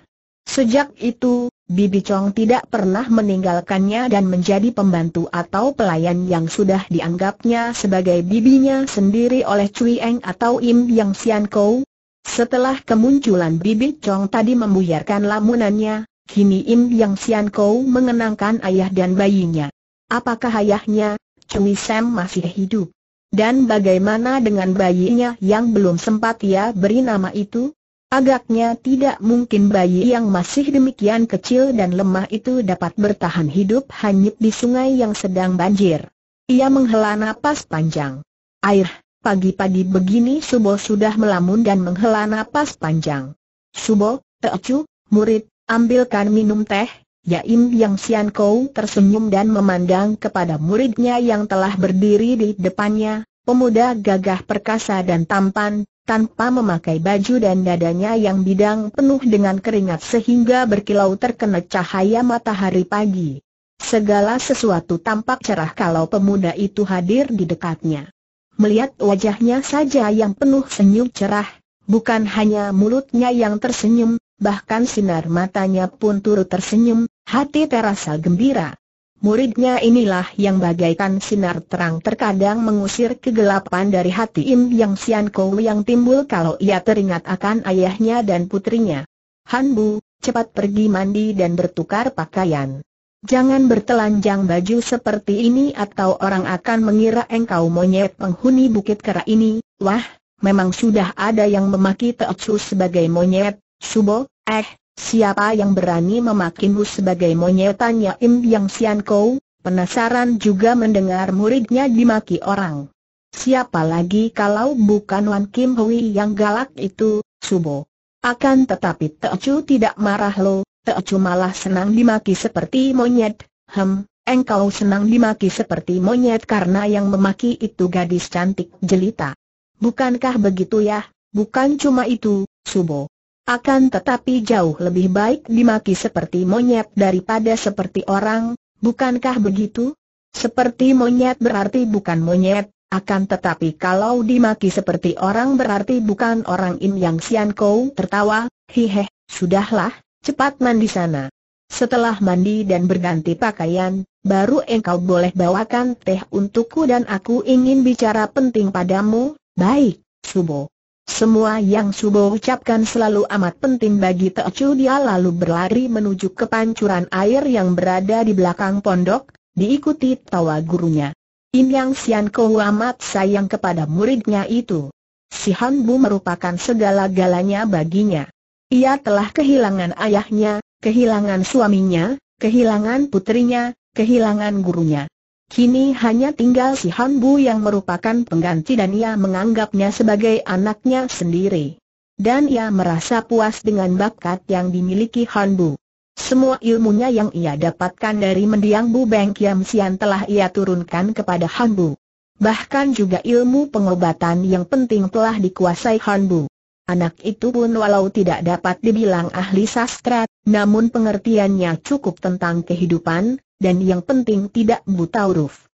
Sejak itu, Bibi Chong tidak pernah meninggalkannya dan menjadi pembantu atau pelayan yang sudah dianggapnya sebagai bibinya sendiri oleh Cui Eng atau Im Yang Sian Kou. Setelah kemunculan Bibi Chong tadi membuyarkan lamunannya, kini Im Yang Sian Kou mengenangkan ayah dan bayinya. Apakah ayahnya, Cui Sam masih hidup? Dan bagaimana dengan bayinya yang belum sempat ia beri nama itu? Agaknya tidak mungkin bayi yang masih demikian kecil dan lemah itu dapat bertahan hidup hanyut di sungai yang sedang banjir. Ia menghela napas panjang. Air, pagi-pagi begini Subo sudah melamun dan menghela napas panjang. Subo, Teocu, murid, ambilkan minum teh, Yaim Yang Sian Kou tersenyum dan memandang kepada muridnya yang telah berdiri di depannya, pemuda gagah perkasa dan tampan, tanpa memakai baju dan dadanya yang bidang penuh dengan keringat sehingga berkilau terkena cahaya matahari pagi. Segala sesuatu tampak cerah kalau pemuda itu hadir di dekatnya. Melihat wajahnya saja yang penuh senyum cerah, bukan hanya mulutnya yang tersenyum, bahkan sinar matanya pun turut tersenyum, hati terasa gembira. Muridnya inilah yang bagaikan sinar terang terkadang mengusir kegelapan dari hati Im Yang Sian Kou yang timbul kalau ia teringat akan ayahnya dan putrinya. Han Bu, cepat pergi mandi dan bertukar pakaian. Jangan bertelanjang baju seperti ini atau orang akan mengira engkau monyet penghuni Bukit Kera ini. Wah, memang sudah ada yang memaki Teotsu sebagai monyet, Subo, eh, Siapa yang berani memakimu sebagai monyet? Tanya Im Yang Sian Kou? penasaran juga mendengar muridnya dimaki orang. Siapa lagi kalau bukan Wan Kim Hui yang galak itu, Subo. Akan tetapi Teocu tidak marah lo, Teocu malah senang dimaki seperti monyet, hem, engkau senang dimaki seperti monyet karena yang memaki itu gadis cantik jelita. Bukankah begitu ya, bukan cuma itu, Subo. Akan tetapi jauh lebih baik dimaki seperti monyet daripada seperti orang, bukankah begitu? Seperti monyet berarti bukan monyet, akan tetapi kalau dimaki seperti orang berarti bukan orang Im Yang Sian kau tertawa, hiheh, sudahlah, cepat mandi sana. Setelah mandi dan berganti pakaian, baru engkau boleh bawakan teh untukku dan aku ingin bicara penting padamu, baik, Subo. Semua yang Subo ucapkan selalu amat penting bagi Teochu dia lalu berlari menuju ke pancuran air yang berada di belakang pondok, diikuti tawa gurunya. In Yang Sian Kou amat sayang kepada muridnya itu. Si Han Bu merupakan segala-galanya baginya. Ia telah kehilangan ayahnya, kehilangan suaminya, kehilangan putrinya, kehilangan gurunya. Kini hanya tinggal si Han Bu yang merupakan pengganti dan ia menganggapnya sebagai anaknya sendiri. Dan ia merasa puas dengan bakat yang dimiliki Han Bu. Semua ilmunya yang ia dapatkan dari mendiang Bu Beng Kiam Sian telah ia turunkan kepada Han Bu. Bahkan juga ilmu pengobatan yang penting telah dikuasai Han Bu. Anak itu pun walau tidak dapat dibilang ahli sastra, namun pengertiannya cukup tentang kehidupan, dan yang penting tidak buta huruf.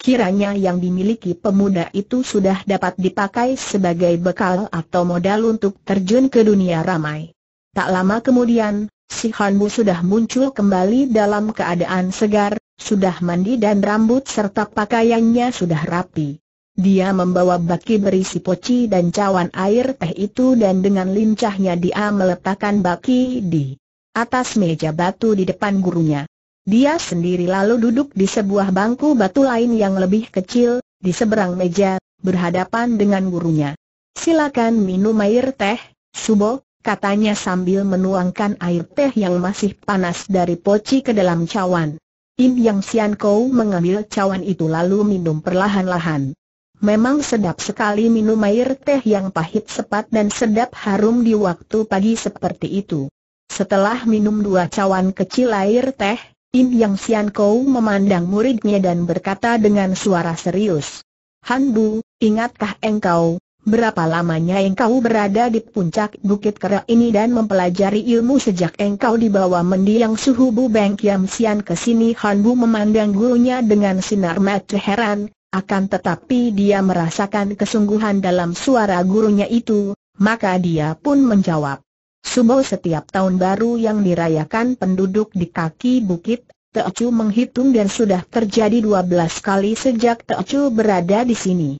Kiranya yang dimiliki pemuda itu sudah dapat dipakai sebagai bekal atau modal untuk terjun ke dunia ramai. Tak lama kemudian, si Hanbu sudah muncul kembali dalam keadaan segar, sudah mandi dan rambut serta pakaiannya sudah rapi. Dia membawa baki berisi poci dan cawan air teh itu dan dengan lincahnya dia meletakkan baki di atas meja batu di depan gurunya. Dia sendiri lalu duduk di sebuah bangku batu lain yang lebih kecil, di seberang meja, berhadapan dengan gurunya. Silakan minum air teh, Subo, katanya sambil menuangkan air teh yang masih panas dari poci ke dalam cawan. Im Yang Sian Kou mengambil cawan itu lalu minum perlahan-lahan. Memang sedap sekali minum air teh yang pahit sepat dan sedap harum di waktu pagi seperti itu. Setelah minum dua cawan kecil air teh, Im Yang Sian Kou memandang muridnya dan berkata dengan suara serius. Han Bu, ingatkah engkau, berapa lamanya engkau berada di puncak Bukit Kera ini dan mempelajari ilmu sejak engkau dibawa mendiang suhu Bu Beng Kiam Sian ke sini? Han Bu memandang gurunya dengan sinar mata heran, akan tetapi dia merasakan kesungguhan dalam suara gurunya itu, maka dia pun menjawab. Sumo setiap tahun baru yang dirayakan penduduk di kaki bukit, Teocu menghitung dan sudah terjadi 12 kali sejak Teocu berada di sini.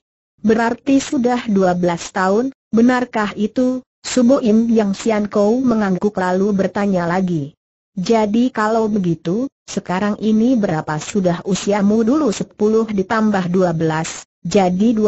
Berarti sudah 12 tahun, benarkah itu? Sumo Im Yang Sian Kou mengangguk lalu bertanya lagi. Jadi kalau begitu, sekarang ini berapa sudah usiamu dulu 10 ditambah 12, jadi 22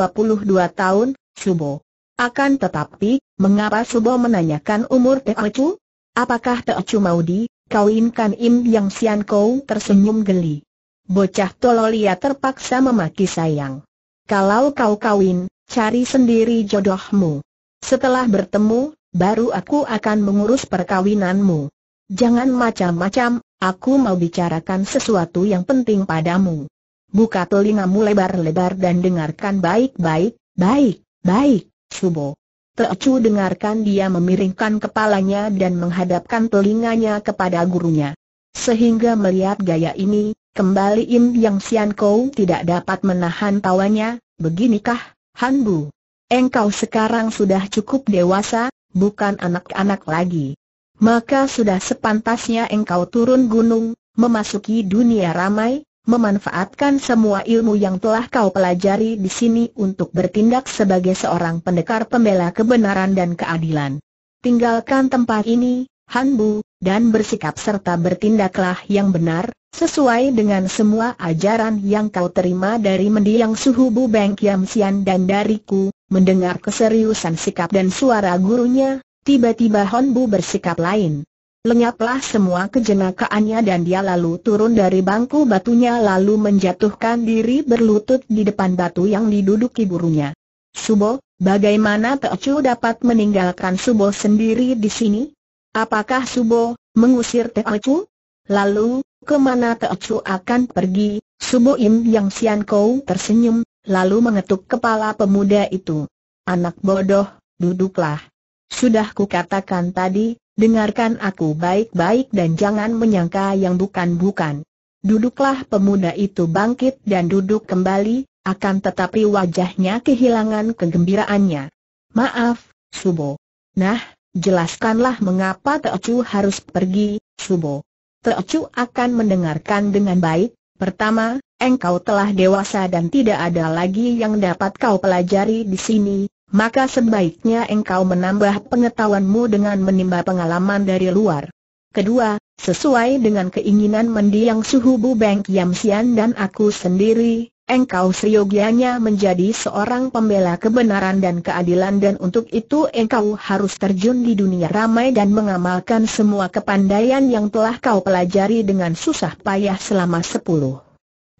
tahun, Subo. Akan tetapi, mengapa Subo menanyakan umur Teochu? Apakah Teochu mau di, kawinkan Im Yang Sian Kou tersenyum geli. Bocah tolol ia terpaksa memaki sayang. Kalau kau kawin, cari sendiri jodohmu. Setelah bertemu, baru aku akan mengurus perkawinanmu. Jangan macam-macam, aku mau bicarakan sesuatu yang penting padamu. Buka telingamu lebar-lebar dan dengarkan baik-baik, baik, baik. Subo. Teocu dengarkan dia memiringkan kepalanya dan menghadapkan telinganya kepada gurunya. Sehingga melihat gaya ini, kembali Im Yang Sian Kou tidak dapat menahan tawanya, beginikah, Han Bu? Engkau sekarang sudah cukup dewasa, bukan anak-anak lagi. Maka sudah sepantasnya engkau turun gunung, memasuki dunia ramai, memanfaatkan semua ilmu yang telah kau pelajari di sini untuk bertindak sebagai seorang pendekar pembela kebenaran dan keadilan. Tinggalkan tempat ini, Hanbu, dan bersikap serta bertindaklah yang benar, sesuai dengan semua ajaran yang kau terima dari mendiang suhu Bu Beng Kiam Sian dan dariku, mendengar keseriusan sikap dan suara gurunya, tiba-tiba Hanbu bersikap lain. Lenyaplah semua kejenakaannya dan dia lalu turun dari bangku batunya lalu menjatuhkan diri berlutut di depan batu yang diduduki burunya. Subo, bagaimana Teocu dapat meninggalkan Subo sendiri di sini? Apakah Subo mengusir Teocu? Lalu, kemana Teocu akan pergi? Subo Im Yang Sian Kou tersenyum, lalu mengetuk kepala pemuda itu. Anak bodoh, duduklah. Sudah kukatakan tadi, Dengarkan aku baik-baik dan jangan menyangka yang bukan-bukan. Duduklah pemuda itu bangkit dan duduk kembali, akan tetapi wajahnya kehilangan kegembiraannya. Maaf, Subo. Nah, jelaskanlah mengapa Teocu harus pergi, Subo. Teocu akan mendengarkan dengan baik, pertama, engkau telah dewasa dan tidak ada lagi yang dapat kau pelajari di sini, maka sebaiknya engkau menambah pengetahuanmu dengan menimba pengalaman dari luar. Kedua, sesuai dengan keinginan mendiang suhu Bu Beng Kiam Sian dan aku sendiri, engkau seyogianya menjadi seorang pembela kebenaran dan keadilan dan untuk itu engkau harus terjun di dunia ramai dan mengamalkan semua kepandaian yang telah kau pelajari dengan susah payah selama sepuluh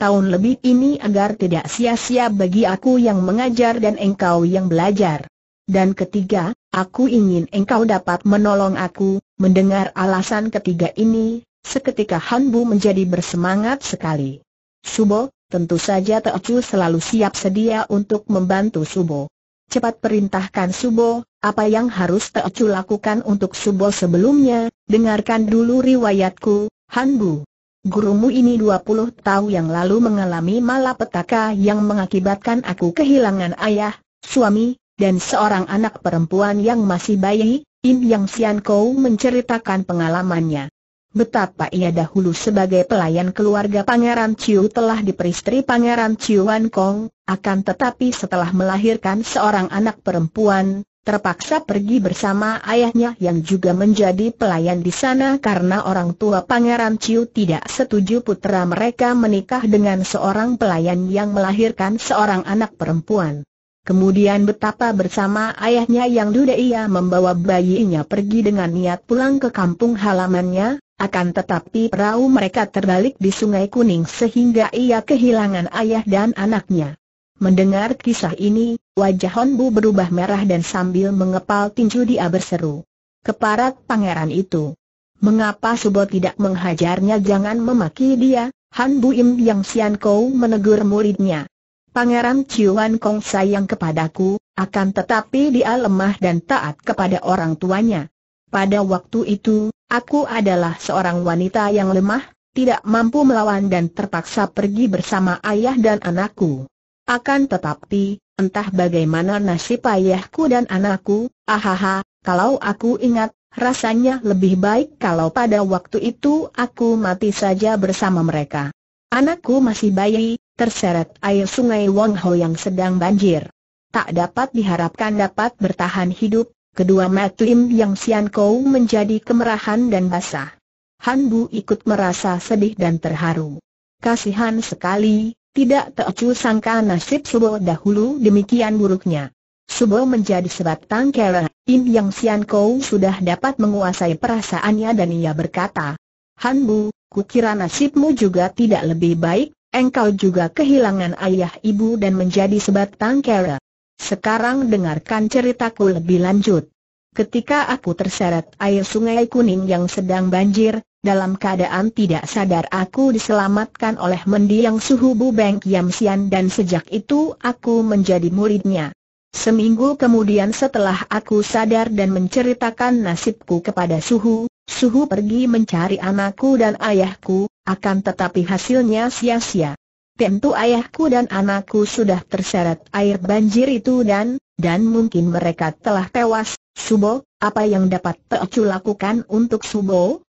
tahun lebih ini agar tidak sia-sia bagi aku yang mengajar dan engkau yang belajar. Dan ketiga, aku ingin engkau dapat menolong aku, mendengar alasan ketiga ini, seketika Hanbu menjadi bersemangat sekali. Subo, tentu saja Teocu selalu siap sedia untuk membantu Subo. Cepat perintahkan Subo, apa yang harus Teocu lakukan untuk Subo sebelumnya, dengarkan dulu riwayatku, Hanbu. Gurumu ini 20 tahun yang lalu mengalami malapetaka yang mengakibatkan aku kehilangan ayah, suami, dan seorang anak perempuan yang masih bayi, Im Yang Sian Kou menceritakan pengalamannya. Betapa ia dahulu sebagai pelayan keluarga Pangeran Chiu telah diperistri Pangeran Chiu Wan Kong, akan tetapi setelah melahirkan seorang anak perempuan, terpaksa pergi bersama ayahnya yang juga menjadi pelayan di sana karena orang tua Pangeran Ciu tidak setuju putra mereka menikah dengan seorang pelayan yang melahirkan seorang anak perempuan. Kemudian betapa bersama ayahnya yang duda ia membawa bayinya pergi dengan niat pulang ke kampung halamannya, akan tetapi perahu mereka terbalik di sungai kuning sehingga ia kehilangan ayah dan anaknya. Mendengar kisah ini, wajah Honbu berubah merah dan sambil mengepal tinju dia berseru. Keparat pangeran itu. Mengapa Subo tidak menghajarnya jangan memaki dia, Han Bu Im yang Sian Kou menegur muridnya. Pangeran Ciuan Kong sayang kepadaku, akan tetapi dia lemah dan taat kepada orang tuanya. Pada waktu itu, aku adalah seorang wanita yang lemah, tidak mampu melawan dan terpaksa pergi bersama ayah dan anakku. Akan tetapi, entah bagaimana nasib ayahku dan anakku, ahaha, kalau aku ingat, rasanya lebih baik kalau pada waktu itu aku mati saja bersama mereka. Anakku masih bayi, terseret air sungai Wong Ho yang sedang banjir. Tak dapat diharapkan dapat bertahan hidup, kedua matlim yang Sian Kou menjadi kemerahan dan basah. Han Bu ikut merasa sedih dan terharu. Kasihan sekali, tidak Teocu sangka nasib Subo dahulu demikian buruknya. Subo menjadi sebatang kera, In Yang Sian Kou sudah dapat menguasai perasaannya dan ia berkata, Han Bu, kukira nasibmu juga tidak lebih baik, engkau juga kehilangan ayah ibu dan menjadi sebatang kera. Sekarang dengarkan ceritaku lebih lanjut. Ketika aku terseret air sungai kuning yang sedang banjir, dalam keadaan tidak sadar aku diselamatkan oleh mendiang suhu Bu Beng Kiam Sian dan sejak itu aku menjadi muridnya. Seminggu kemudian setelah aku sadar dan menceritakan nasibku kepada suhu, suhu pergi mencari anakku dan ayahku, akan tetapi hasilnya sia-sia. Tentu ayahku dan anakku sudah terseret air banjir itu dan, dan mungkin mereka telah tewas, Subo, apa yang dapat Teocu lakukan untuk Subo?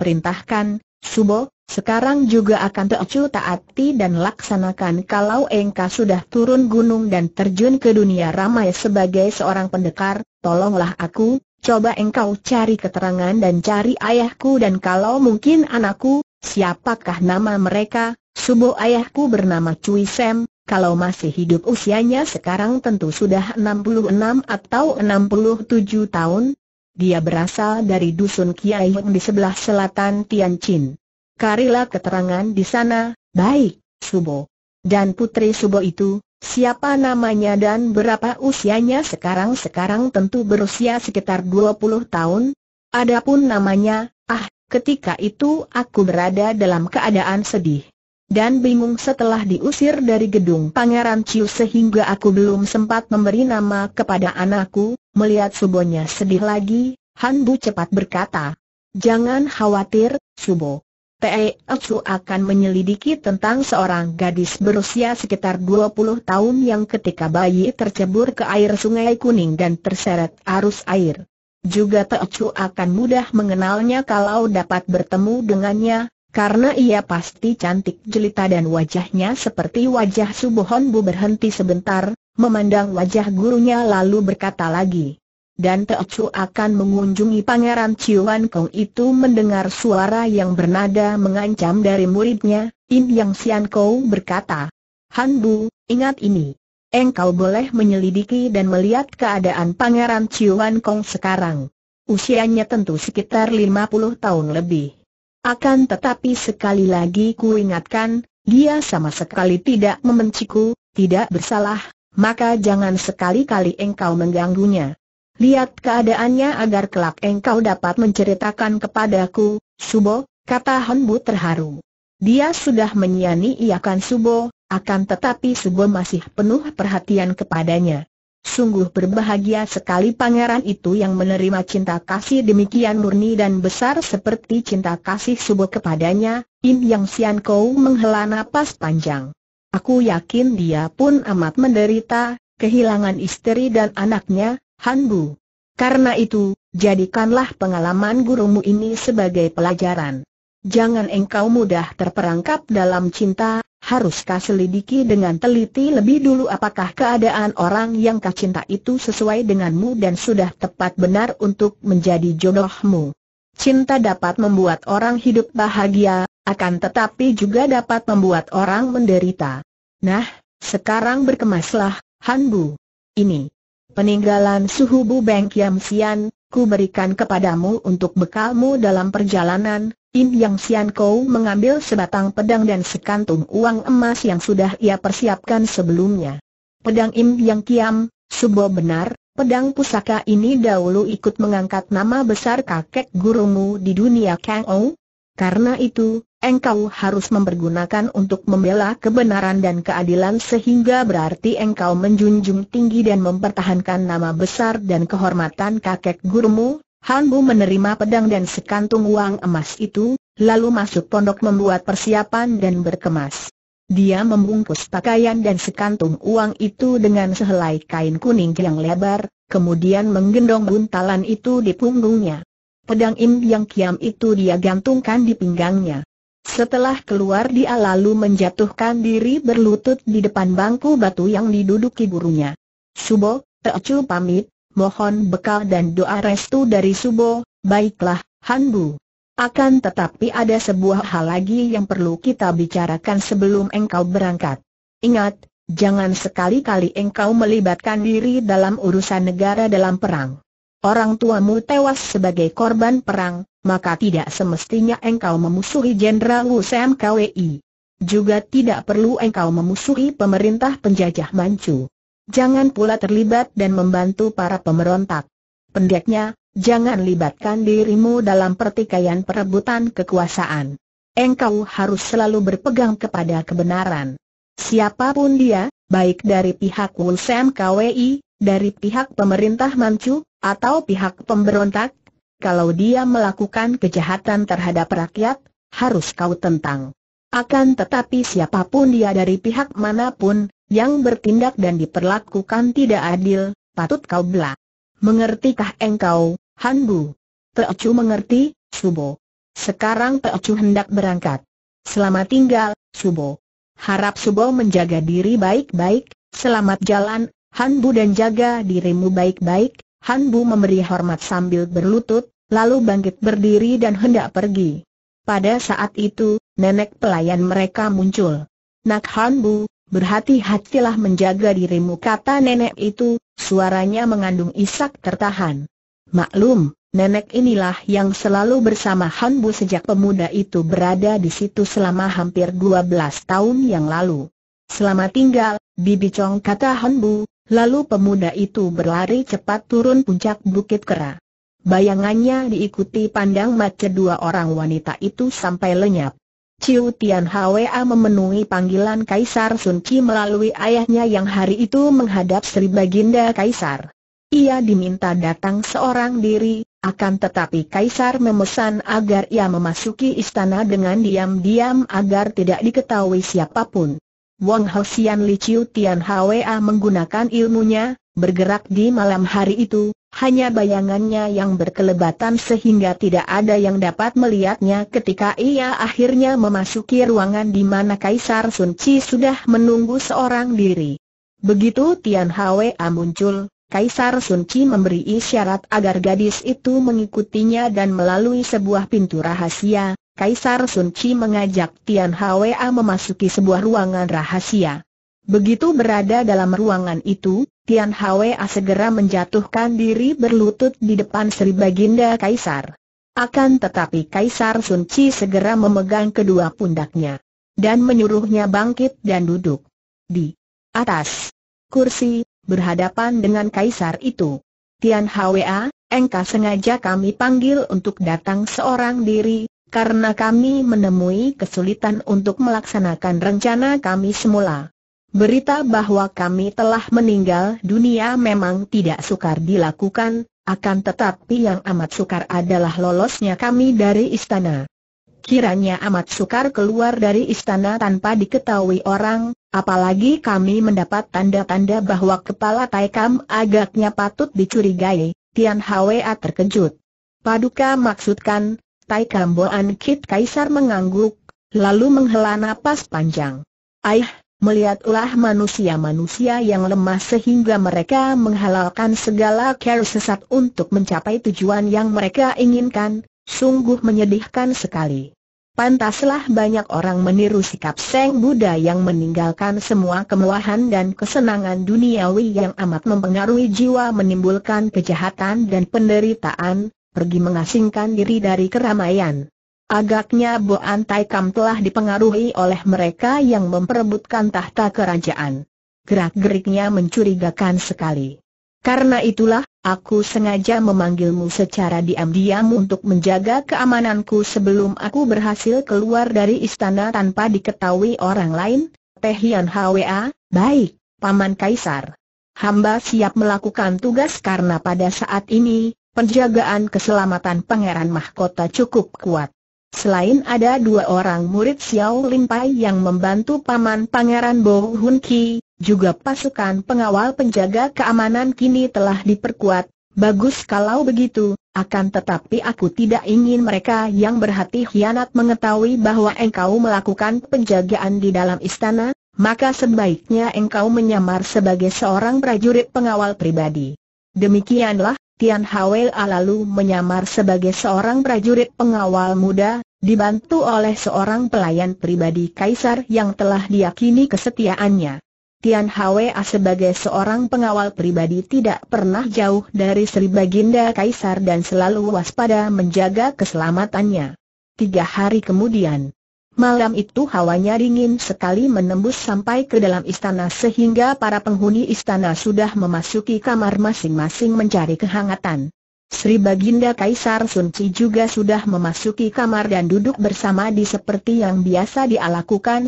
perintahkan, Subo, sekarang juga akan Teocu taati dan laksanakan kalau engkau sudah turun gunung dan terjun ke dunia ramai sebagai seorang pendekar, tolonglah aku, coba engkau cari keterangan dan cari ayahku dan kalau mungkin anakku, siapakah nama mereka, Subo ayahku bernama Cui Sam, kalau masih hidup usianya sekarang tentu sudah 66 atau 67 tahun, dia berasal dari dusun Kiai yang di sebelah selatan Tianjin. Karilah keterangan di sana, baik, Subo. Dan putri Subo itu, siapa namanya dan berapa usianya sekarang-sekarang tentu berusia sekitar 20 tahun. Adapun namanya, ah, ketika itu aku berada dalam keadaan sedih dan bingung setelah diusir dari gedung Pangeran Ciu sehingga aku belum sempat memberi nama kepada anakku, melihat Subonya sedih lagi, Han Bu cepat berkata, Jangan khawatir, Subo. Tei akan menyelidiki tentang seorang gadis berusia sekitar 20 tahun yang ketika bayi tercebur ke air sungai kuning dan terseret arus air. Juga Tei Su akan mudah mengenalnya kalau dapat bertemu dengannya, karena ia pasti cantik jelita dan wajahnya seperti wajah Subohon Bu berhenti sebentar, memandang wajah gurunya lalu berkata lagi. Dan Teocu akan mengunjungi Pangeran Ciuan Kong itu mendengar suara yang bernada mengancam dari muridnya, In Yang Sian Kau berkata, Han Bu, ingat ini. Engkau boleh menyelidiki dan melihat keadaan Pangeran Ciuan Kong sekarang. Usianya tentu sekitar 50 tahun lebih. Akan tetapi sekali lagi ku ingatkan, dia sama sekali tidak membenciku, tidak bersalah, maka jangan sekali-kali engkau mengganggunya. Lihat keadaannya agar kelak engkau dapat menceritakan kepadaku, Subo, kata Honbu terharu. Dia sudah menyiani iakan Subo, akan tetapi Subo masih penuh perhatian kepadanya. Sungguh berbahagia sekali pangeran itu yang menerima cinta kasih demikian murni dan besar seperti cinta kasih subuh kepadanya, Im Yang Sian Kou menghela napas panjang. Aku yakin dia pun amat menderita, kehilangan istri dan anaknya, Han Bu. Karena itu, jadikanlah pengalaman gurumu ini sebagai pelajaran. Jangan engkau mudah terperangkap dalam cinta, harus selidiki dengan teliti lebih dulu apakah keadaan orang yang kau cinta itu sesuai denganmu dan sudah tepat benar untuk menjadi jodohmu. Cinta dapat membuat orang hidup bahagia, akan tetapi juga dapat membuat orang menderita. Nah, sekarang berkemaslah, Hanbu. Ini peninggalan suhu Bu Beng Kiam Sian, ku berikan kepadamu untuk bekalmu dalam perjalanan, Im Yang Sian Kou mengambil sebatang pedang dan sekantung uang emas yang sudah ia persiapkan sebelumnya. Pedang Im Yang Kiam, sebuah benar, pedang pusaka ini dahulu ikut mengangkat nama besar kakek gurumu di dunia Kang Ou. Karena itu, engkau harus mempergunakan untuk membela kebenaran dan keadilan sehingga berarti engkau menjunjung tinggi dan mempertahankan nama besar dan kehormatan kakek gurumu, Han Bu menerima pedang dan sekantung uang emas itu, lalu masuk pondok membuat persiapan dan berkemas. Dia membungkus pakaian dan sekantung uang itu dengan sehelai kain kuning yang lebar, kemudian menggendong buntalan itu di punggungnya. Pedang Im yang Kiam itu dia gantungkan di pinggangnya. Setelah keluar dia lalu menjatuhkan diri berlutut di depan bangku batu yang diduduki burunya. Subo, Teocu pamit, mohon bekal dan doa restu dari Subo, baiklah, Hanbu. Akan tetapi ada sebuah hal lagi yang perlu kita bicarakan sebelum engkau berangkat. Ingat, jangan sekali-kali engkau melibatkan diri dalam urusan negara dalam perang. Orang tuamu tewas sebagai korban perang, maka tidak semestinya engkau memusuhi Jenderal Wu Sam KWI. Juga tidak perlu engkau memusuhi pemerintah penjajah Manchu. Jangan pula terlibat dan membantu para pemberontak. Pendeknya, jangan libatkan dirimu dalam pertikaian perebutan kekuasaan. Engkau harus selalu berpegang kepada kebenaran. Siapapun dia, baik dari pihak Wulsem KWI, dari pihak pemerintah Manchu, atau pihak pemberontak, kalau dia melakukan kejahatan terhadap rakyat, harus kau tentang. Akan tetapi siapapun dia dari pihak manapun, yang bertindak dan diperlakukan tidak adil, patut kau bela. Mengertikah engkau, Hanbu? Teocu mengerti, Subo. Sekarang Teocu hendak berangkat. Selamat tinggal, Subo. Harap Subo menjaga diri baik-baik, selamat jalan, Hanbu dan jaga dirimu baik-baik. Hanbu memberi hormat sambil berlutut, lalu bangkit berdiri dan hendak pergi. Pada saat itu, nenek pelayan mereka muncul. Nak Hanbu, Berhati-hatilah menjaga dirimu kata nenek itu, suaranya mengandung isak tertahan. Maklum, nenek inilah yang selalu bersama Han Bu sejak pemuda itu berada di situ selama hampir 12 tahun yang lalu. Selama tinggal, Bibi Chong kata Han Bu, lalu pemuda itu berlari cepat turun puncak Bukit Kera. Bayangannya diikuti pandang mata dua orang wanita itu sampai lenyap. Ciu Tian Hwa memenuhi panggilan Kaisar Sun Qi melalui ayahnya yang hari itu menghadap Sri Baginda Kaisar. Ia diminta datang seorang diri, akan tetapi Kaisar memesan agar ia memasuki istana dengan diam-diam agar tidak diketahui siapapun. Wang Hosian Li Ciu Tian Hwa menggunakan ilmunya, bergerak di malam hari itu, hanya bayangannya yang berkelebatan sehingga tidak ada yang dapat melihatnya ketika ia akhirnya memasuki ruangan di mana Kaisar Sun Chi sudah menunggu seorang diri. Begitu Tian Hwa muncul, Kaisar Sun Chi memberi isyarat agar gadis itu mengikutinya dan melalui sebuah pintu rahasia, Kaisar Sun Chi mengajak Tian Hwa memasuki sebuah ruangan rahasia. Begitu berada dalam ruangan itu, Tian Hwa segera menjatuhkan diri berlutut di depan Sri Baginda Kaisar. Akan tetapi Kaisar Sun Chi segera memegang kedua pundaknya dan menyuruhnya bangkit dan duduk di atas kursi berhadapan dengan Kaisar itu. Tian Hwa, engkau sengaja kami panggil untuk datang seorang diri, karena kami menemui kesulitan untuk melaksanakan rencana kami semula. Berita bahwa kami telah meninggal dunia memang tidak sukar dilakukan, akan tetapi yang amat sukar adalah lolosnya kami dari istana. Kiranya amat sukar keluar dari istana tanpa diketahui orang, apalagi kami mendapat tanda-tanda bahwa kepala Taikam agaknya patut dicurigai, Tian Hwa terkejut. Paduka maksudkan, Taikam Boan Kit Kaisar mengangguk, lalu menghela napas panjang. Aih, melihat ulah manusia-manusia yang lemah sehingga mereka menghalalkan segala cara sesat untuk mencapai tujuan yang mereka inginkan, sungguh menyedihkan sekali. Pantaslah banyak orang meniru sikap Seng Buddha yang meninggalkan semua kemewahan dan kesenangan duniawi yang amat mempengaruhi jiwa menimbulkan kejahatan dan penderitaan, pergi mengasingkan diri dari keramaian. Agaknya Bu Kam telah dipengaruhi oleh mereka yang memperebutkan tahta kerajaan. Gerak-geriknya mencurigakan sekali. Karena itulah, aku sengaja memanggilmu secara diam-diam untuk menjaga keamananku sebelum aku berhasil keluar dari istana tanpa diketahui orang lain, Tehian Hwa, baik, Paman Kaisar. Hamba siap melakukan tugas karena pada saat ini, penjagaan keselamatan Pangeran Mahkota cukup kuat. Selain ada dua orang murid Xiao Lim yang membantu paman Pangeran Bo Hun Ki, juga pasukan pengawal penjaga keamanan kini telah diperkuat. Bagus kalau begitu, akan tetapi aku tidak ingin mereka yang berhati hianat mengetahui bahwa engkau melakukan penjagaan di dalam istana, maka sebaiknya engkau menyamar sebagai seorang prajurit pengawal pribadi. Demikianlah, Tian Hwee lalu menyamar sebagai seorang prajurit pengawal muda, dibantu oleh seorang pelayan pribadi kaisar yang telah diyakini kesetiaannya. Tian Hwee sebagai seorang pengawal pribadi tidak pernah jauh dari Sri Baginda Kaisar dan selalu waspada menjaga keselamatannya. Tiga hari kemudian, Malam itu hawanya dingin sekali menembus sampai ke dalam istana sehingga para penghuni istana sudah memasuki kamar masing-masing mencari kehangatan. Sri Baginda Kaisar Sun juga sudah memasuki kamar dan duduk bersama di seperti yang biasa dia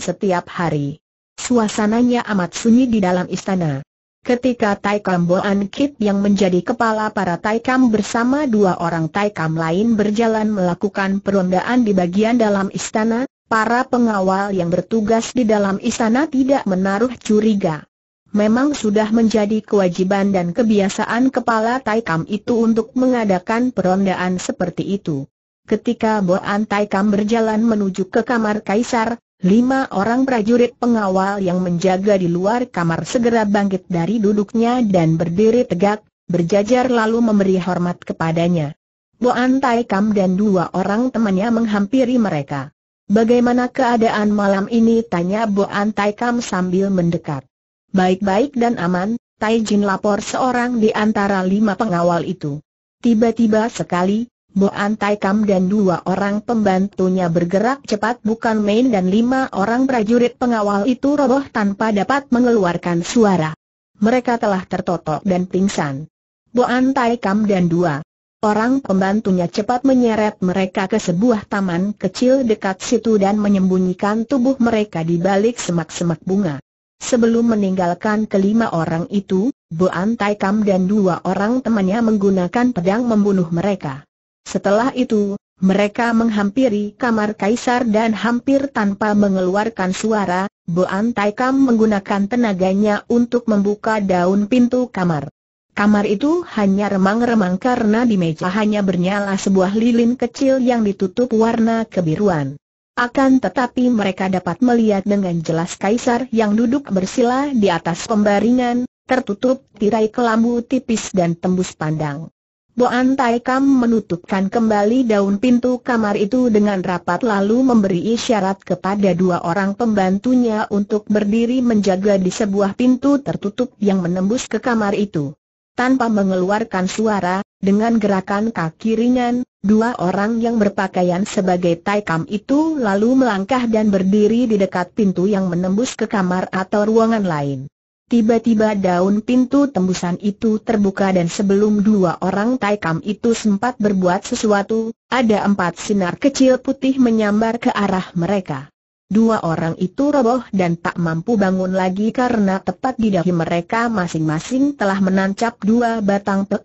setiap hari. Suasananya amat sunyi di dalam istana. Ketika Taikam Boan Kit yang menjadi kepala para Taikam bersama dua orang Taikam lain berjalan melakukan perondaan di bagian dalam istana, para pengawal yang bertugas di dalam istana tidak menaruh curiga. Memang sudah menjadi kewajiban dan kebiasaan kepala Taikam itu untuk mengadakan perondaan seperti itu. Ketika Boan Taikam berjalan menuju ke kamar kaisar, lima orang prajurit pengawal yang menjaga di luar kamar segera bangkit dari duduknya dan berdiri tegak, berjajar lalu memberi hormat kepadanya. Boan Taikam dan dua orang temannya menghampiri mereka. Bagaimana keadaan malam ini? Tanya Bo Tai Kam sambil mendekat. Baik-baik dan aman, Tai Jin lapor seorang di antara lima pengawal itu. Tiba-tiba sekali, Bo Tai Kam dan dua orang pembantunya bergerak cepat bukan main dan lima orang prajurit pengawal itu roboh tanpa dapat mengeluarkan suara. Mereka telah tertotok dan pingsan. Bo Tai Kam dan dua Orang pembantunya cepat menyeret mereka ke sebuah taman kecil dekat situ dan menyembunyikan tubuh mereka di balik semak-semak bunga. Sebelum meninggalkan kelima orang itu, Boan Tai Kam dan dua orang temannya menggunakan pedang membunuh mereka. Setelah itu, mereka menghampiri kamar kaisar dan hampir tanpa mengeluarkan suara, Boan Tai Kam menggunakan tenaganya untuk membuka daun pintu kamar. Kamar itu hanya remang-remang karena di meja hanya bernyala sebuah lilin kecil yang ditutup warna kebiruan. Akan tetapi mereka dapat melihat dengan jelas kaisar yang duduk bersila di atas pembaringan, tertutup tirai kelambu tipis dan tembus pandang. Boan Tai Kam menutupkan kembali daun pintu kamar itu dengan rapat lalu memberi isyarat kepada dua orang pembantunya untuk berdiri menjaga di sebuah pintu tertutup yang menembus ke kamar itu. Tanpa mengeluarkan suara, dengan gerakan kaki ringan, dua orang yang berpakaian sebagai taikam itu lalu melangkah dan berdiri di dekat pintu yang menembus ke kamar atau ruangan lain. Tiba-tiba daun pintu tembusan itu terbuka dan sebelum dua orang taikam itu sempat berbuat sesuatu, ada empat sinar kecil putih menyambar ke arah mereka. Dua orang itu roboh dan tak mampu bangun lagi karena tepat di dahi mereka masing-masing telah menancap dua batang pek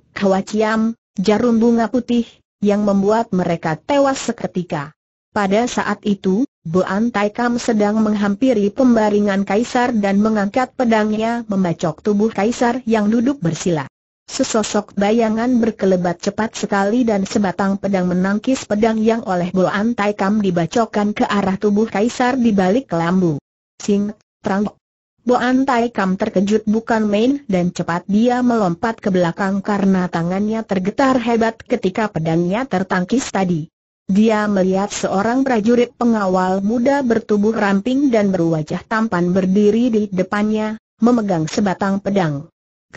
jarum bunga putih, yang membuat mereka tewas seketika. Pada saat itu, Boan Taikam sedang menghampiri pembaringan kaisar dan mengangkat pedangnya membacok tubuh kaisar yang duduk bersila. Sesosok bayangan berkelebat cepat sekali dan sebatang pedang menangkis pedang yang oleh Boan Kam dibacokan ke arah tubuh Kaisar di balik kelambu. Sing, terang. Boan Kam terkejut bukan main dan cepat dia melompat ke belakang karena tangannya tergetar hebat ketika pedangnya tertangkis tadi. Dia melihat seorang prajurit pengawal muda bertubuh ramping dan berwajah tampan berdiri di depannya, memegang sebatang pedang.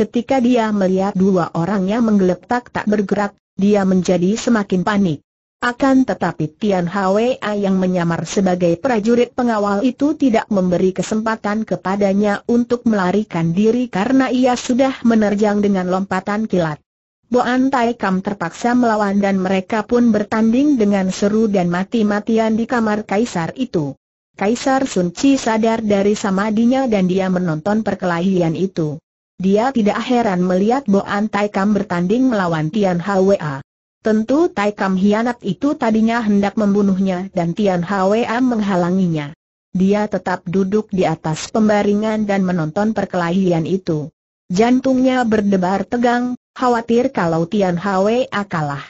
Ketika dia melihat dua orang yang menggeletak tak bergerak, dia menjadi semakin panik. Akan tetapi Tian Hwa yang menyamar sebagai prajurit pengawal itu tidak memberi kesempatan kepadanya untuk melarikan diri karena ia sudah menerjang dengan lompatan kilat. Boan Tai Kam terpaksa melawan dan mereka pun bertanding dengan seru dan mati-matian di kamar kaisar itu. Kaisar Sun Chi sadar dari samadinya dan dia menonton perkelahian itu. Dia tidak heran melihat Boan Taikam bertanding melawan Tian Hwa. Tentu Taikam hianat itu tadinya hendak membunuhnya dan Tian Hwa menghalanginya. Dia tetap duduk di atas pembaringan dan menonton perkelahian itu. Jantungnya berdebar tegang, khawatir kalau Tian Hwa kalah.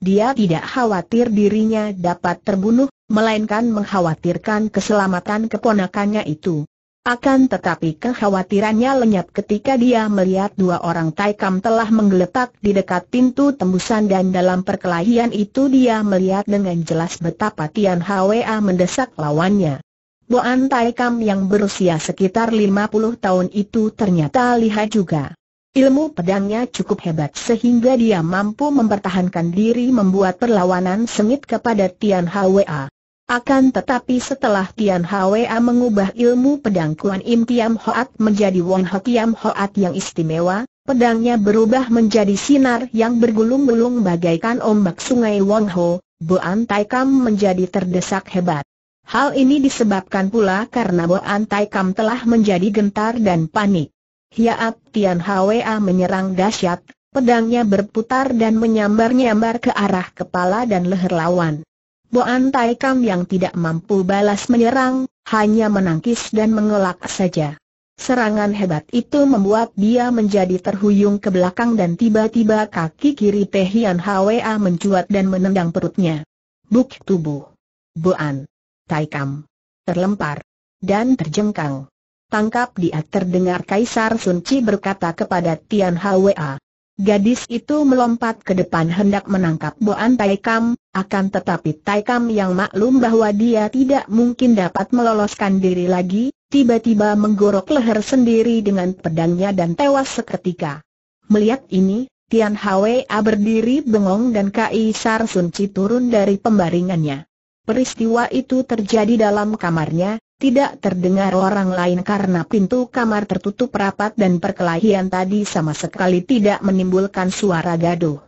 Dia tidak khawatir dirinya dapat terbunuh, melainkan mengkhawatirkan keselamatan keponakannya itu. Akan tetapi kekhawatirannya lenyap ketika dia melihat dua orang Taikam telah menggeletak di dekat pintu tembusan dan dalam perkelahian itu dia melihat dengan jelas betapa Tian Hwa mendesak lawannya. Boan Taikam yang berusia sekitar 50 tahun itu ternyata lihat juga. Ilmu pedangnya cukup hebat sehingga dia mampu mempertahankan diri membuat perlawanan sengit kepada Tian Hwa. Akan tetapi setelah Tian Hwa mengubah ilmu pedang Kuan Im Tiam Hoat menjadi Wong Ho Tiam Hoat yang istimewa, pedangnya berubah menjadi sinar yang bergulung-gulung bagaikan ombak sungai Wong Ho, Boan Tai Kam menjadi terdesak hebat. Hal ini disebabkan pula karena Boan Tai Kam telah menjadi gentar dan panik. Hiaat Tian Hwa menyerang dahsyat, pedangnya berputar dan menyambar-nyambar ke arah kepala dan leher lawan. Boan Taikam yang tidak mampu balas menyerang, hanya menangkis dan mengelak saja. Serangan hebat itu membuat dia menjadi terhuyung ke belakang dan tiba-tiba kaki kiri Tehian Hwa mencuat dan menendang perutnya. Buk tubuh. Boan. Taikam. Terlempar. Dan terjengkang. Tangkap dia terdengar Kaisar Sun Chi berkata kepada Tian Hwa. Gadis itu melompat ke depan hendak menangkap Boan Taikam, akan tetapi Taikam yang maklum bahwa dia tidak mungkin dapat meloloskan diri lagi, tiba-tiba menggorok leher sendiri dengan pedangnya dan tewas seketika. Melihat ini, Tian Hwa berdiri bengong dan Kaisar Sun Chi turun dari pembaringannya. Peristiwa itu terjadi dalam kamarnya, tidak terdengar orang lain karena pintu kamar tertutup rapat dan perkelahian tadi sama sekali tidak menimbulkan suara gaduh.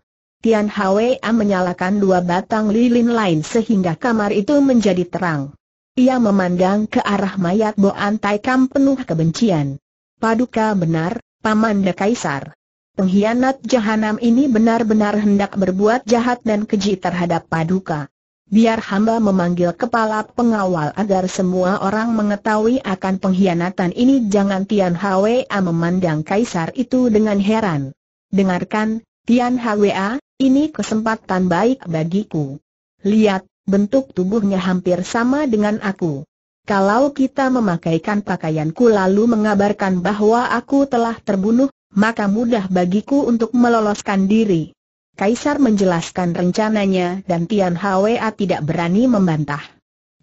Tian Hwa menyalakan dua batang lilin lain sehingga kamar itu menjadi terang. Ia memandang ke arah mayat Boan Tai Kam penuh kebencian. Paduka benar, Paman De Kaisar. Pengkhianat jahanam ini benar-benar hendak berbuat jahat dan keji terhadap Paduka. Biar hamba memanggil kepala pengawal agar semua orang mengetahui akan pengkhianatan ini Jangan Tian Hwa memandang Kaisar itu dengan heran Dengarkan, Tian Hwa, ini kesempatan baik bagiku. Lihat, bentuk tubuhnya hampir sama dengan aku. Kalau kita memakaikan pakaianku lalu mengabarkan bahwa aku telah terbunuh, maka mudah bagiku untuk meloloskan diri. Kaisar menjelaskan rencananya dan Tian Hwa tidak berani membantah.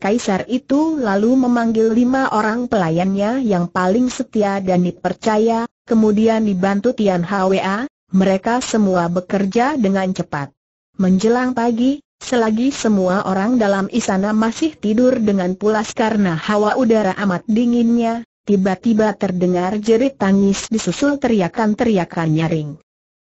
Kaisar itu lalu memanggil lima orang pelayannya yang paling setia dan dipercaya, kemudian dibantu Tian Hwa, mereka semua bekerja dengan cepat. Menjelang pagi, selagi semua orang dalam istana masih tidur dengan pulas karena hawa udara amat dinginnya, tiba-tiba terdengar jerit tangis disusul teriakan-teriakan nyaring.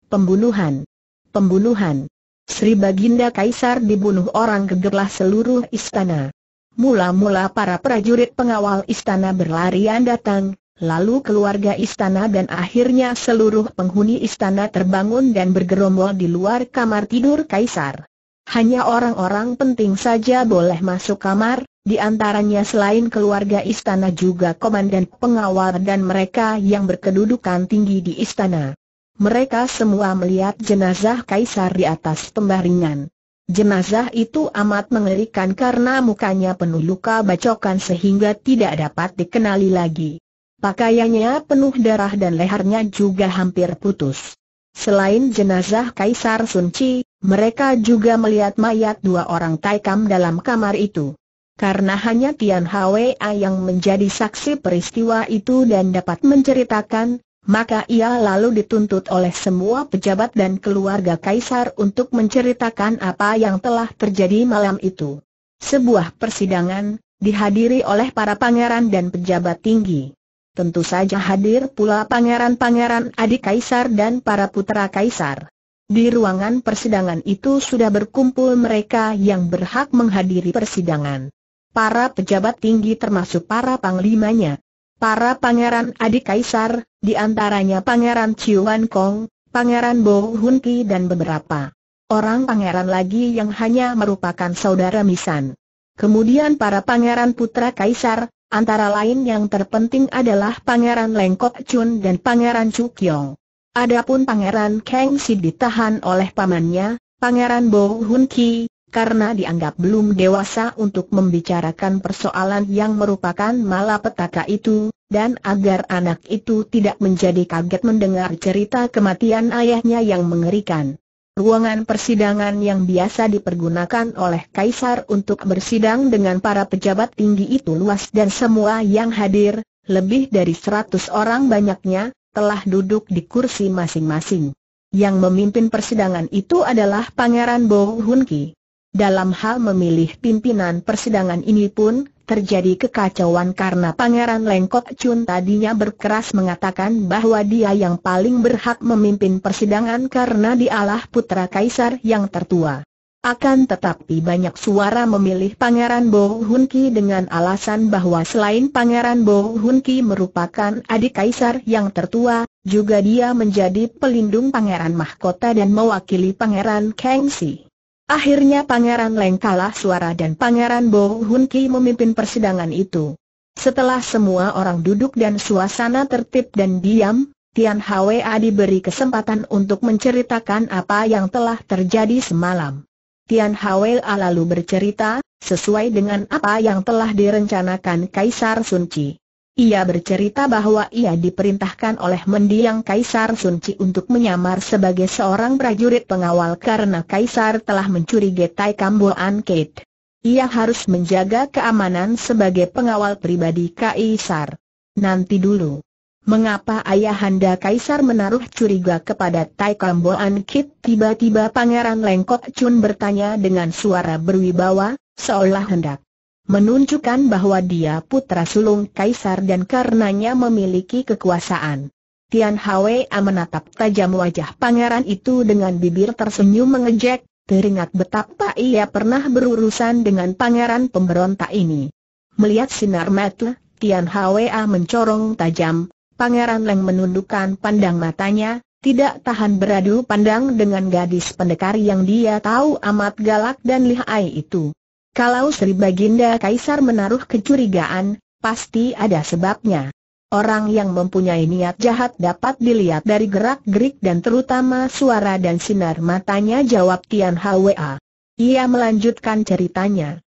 Pembunuhan! Pembunuhan! Sri Baginda Kaisar dibunuh orang gegerlah seluruh istana. Mula-mula para prajurit pengawal istana berlarian datang, lalu keluarga istana dan akhirnya seluruh penghuni istana terbangun dan bergerombol di luar kamar tidur kaisar. Hanya orang-orang penting saja boleh masuk kamar, di antaranya selain keluarga istana juga komandan pengawal dan mereka yang berkedudukan tinggi di istana. Mereka semua melihat jenazah kaisar di atas pembaringan. Jenazah itu amat mengerikan karena mukanya penuh luka bacokan sehingga tidak dapat dikenali lagi. Pakaiannya penuh darah dan lehernya juga hampir putus. Selain jenazah Kaisar Sun Chi, mereka juga melihat mayat dua orang Taikam dalam kamar itu. Karena hanya Tian Hwa yang menjadi saksi peristiwa itu dan dapat menceritakan, maka ia lalu dituntut oleh semua pejabat dan keluarga Kaisar untuk menceritakan apa yang telah terjadi malam itu. Sebuah persidangan, dihadiri oleh para pangeran dan pejabat tinggi tentu saja hadir pula pangeran-pangeran adik kaisar dan para putera kaisar. Di ruangan persidangan itu sudah berkumpul mereka yang berhak menghadiri persidangan. Para pejabat tinggi termasuk para panglimanya. Para pangeran adik kaisar, di antaranya pangeran Chiuan Kong, pangeran Bo Hun Ki dan beberapa orang pangeran lagi yang hanya merupakan saudara misan. Kemudian para pangeran putra kaisar, Antara lain yang terpenting adalah Pangeran Lengkok Chun dan Pangeran Chukyong. Adapun Pangeran Kang Si ditahan oleh pamannya, Pangeran Bo Hun Ki, karena dianggap belum dewasa untuk membicarakan persoalan yang merupakan malapetaka itu, dan agar anak itu tidak menjadi kaget mendengar cerita kematian ayahnya yang mengerikan. Ruangan persidangan yang biasa dipergunakan oleh Kaisar untuk bersidang dengan para pejabat tinggi itu luas dan semua yang hadir, lebih dari seratus orang banyaknya, telah duduk di kursi masing-masing. Yang memimpin persidangan itu adalah Pangeran Bo Hun Dalam hal memilih pimpinan persidangan ini pun, terjadi kekacauan karena Pangeran Lengkok Chun tadinya berkeras mengatakan bahwa dia yang paling berhak memimpin persidangan karena dialah putra kaisar yang tertua. Akan tetapi banyak suara memilih Pangeran Bo Hun Ki dengan alasan bahwa selain Pangeran Bo Hun Ki merupakan adik kaisar yang tertua, juga dia menjadi pelindung Pangeran Mahkota dan mewakili Pangeran Kangxi. Akhirnya Pangeran Leng kalah suara dan Pangeran Bo Hun Ki memimpin persidangan itu. Setelah semua orang duduk dan suasana tertib dan diam, Tian Hwa diberi kesempatan untuk menceritakan apa yang telah terjadi semalam. Tian Hwa lalu bercerita, sesuai dengan apa yang telah direncanakan Kaisar Sun Chi. Ia bercerita bahwa ia diperintahkan oleh mendiang Kaisar Sunci untuk menyamar sebagai seorang prajurit pengawal karena Kaisar telah mencurigai Kambul Ankit. Ia harus menjaga keamanan sebagai pengawal pribadi Kaisar. Nanti dulu. Mengapa ayahanda Kaisar menaruh curiga kepada Tai Kamboan Kit? Tiba-tiba Pangeran Lengkok Chun bertanya dengan suara berwibawa, seolah hendak menunjukkan bahwa dia putra sulung kaisar dan karenanya memiliki kekuasaan. Tian Hwa menatap tajam wajah pangeran itu dengan bibir tersenyum mengejek, teringat betapa ia pernah berurusan dengan pangeran pemberontak ini. Melihat sinar mata, Tian Hwa mencorong tajam, pangeran Leng menundukkan pandang matanya, tidak tahan beradu pandang dengan gadis pendekar yang dia tahu amat galak dan lihai itu. Kalau Sri Baginda Kaisar menaruh kecurigaan, pasti ada sebabnya. Orang yang mempunyai niat jahat dapat dilihat dari gerak-gerik dan terutama suara dan sinar matanya jawab Tian Hwa. Ia melanjutkan ceritanya.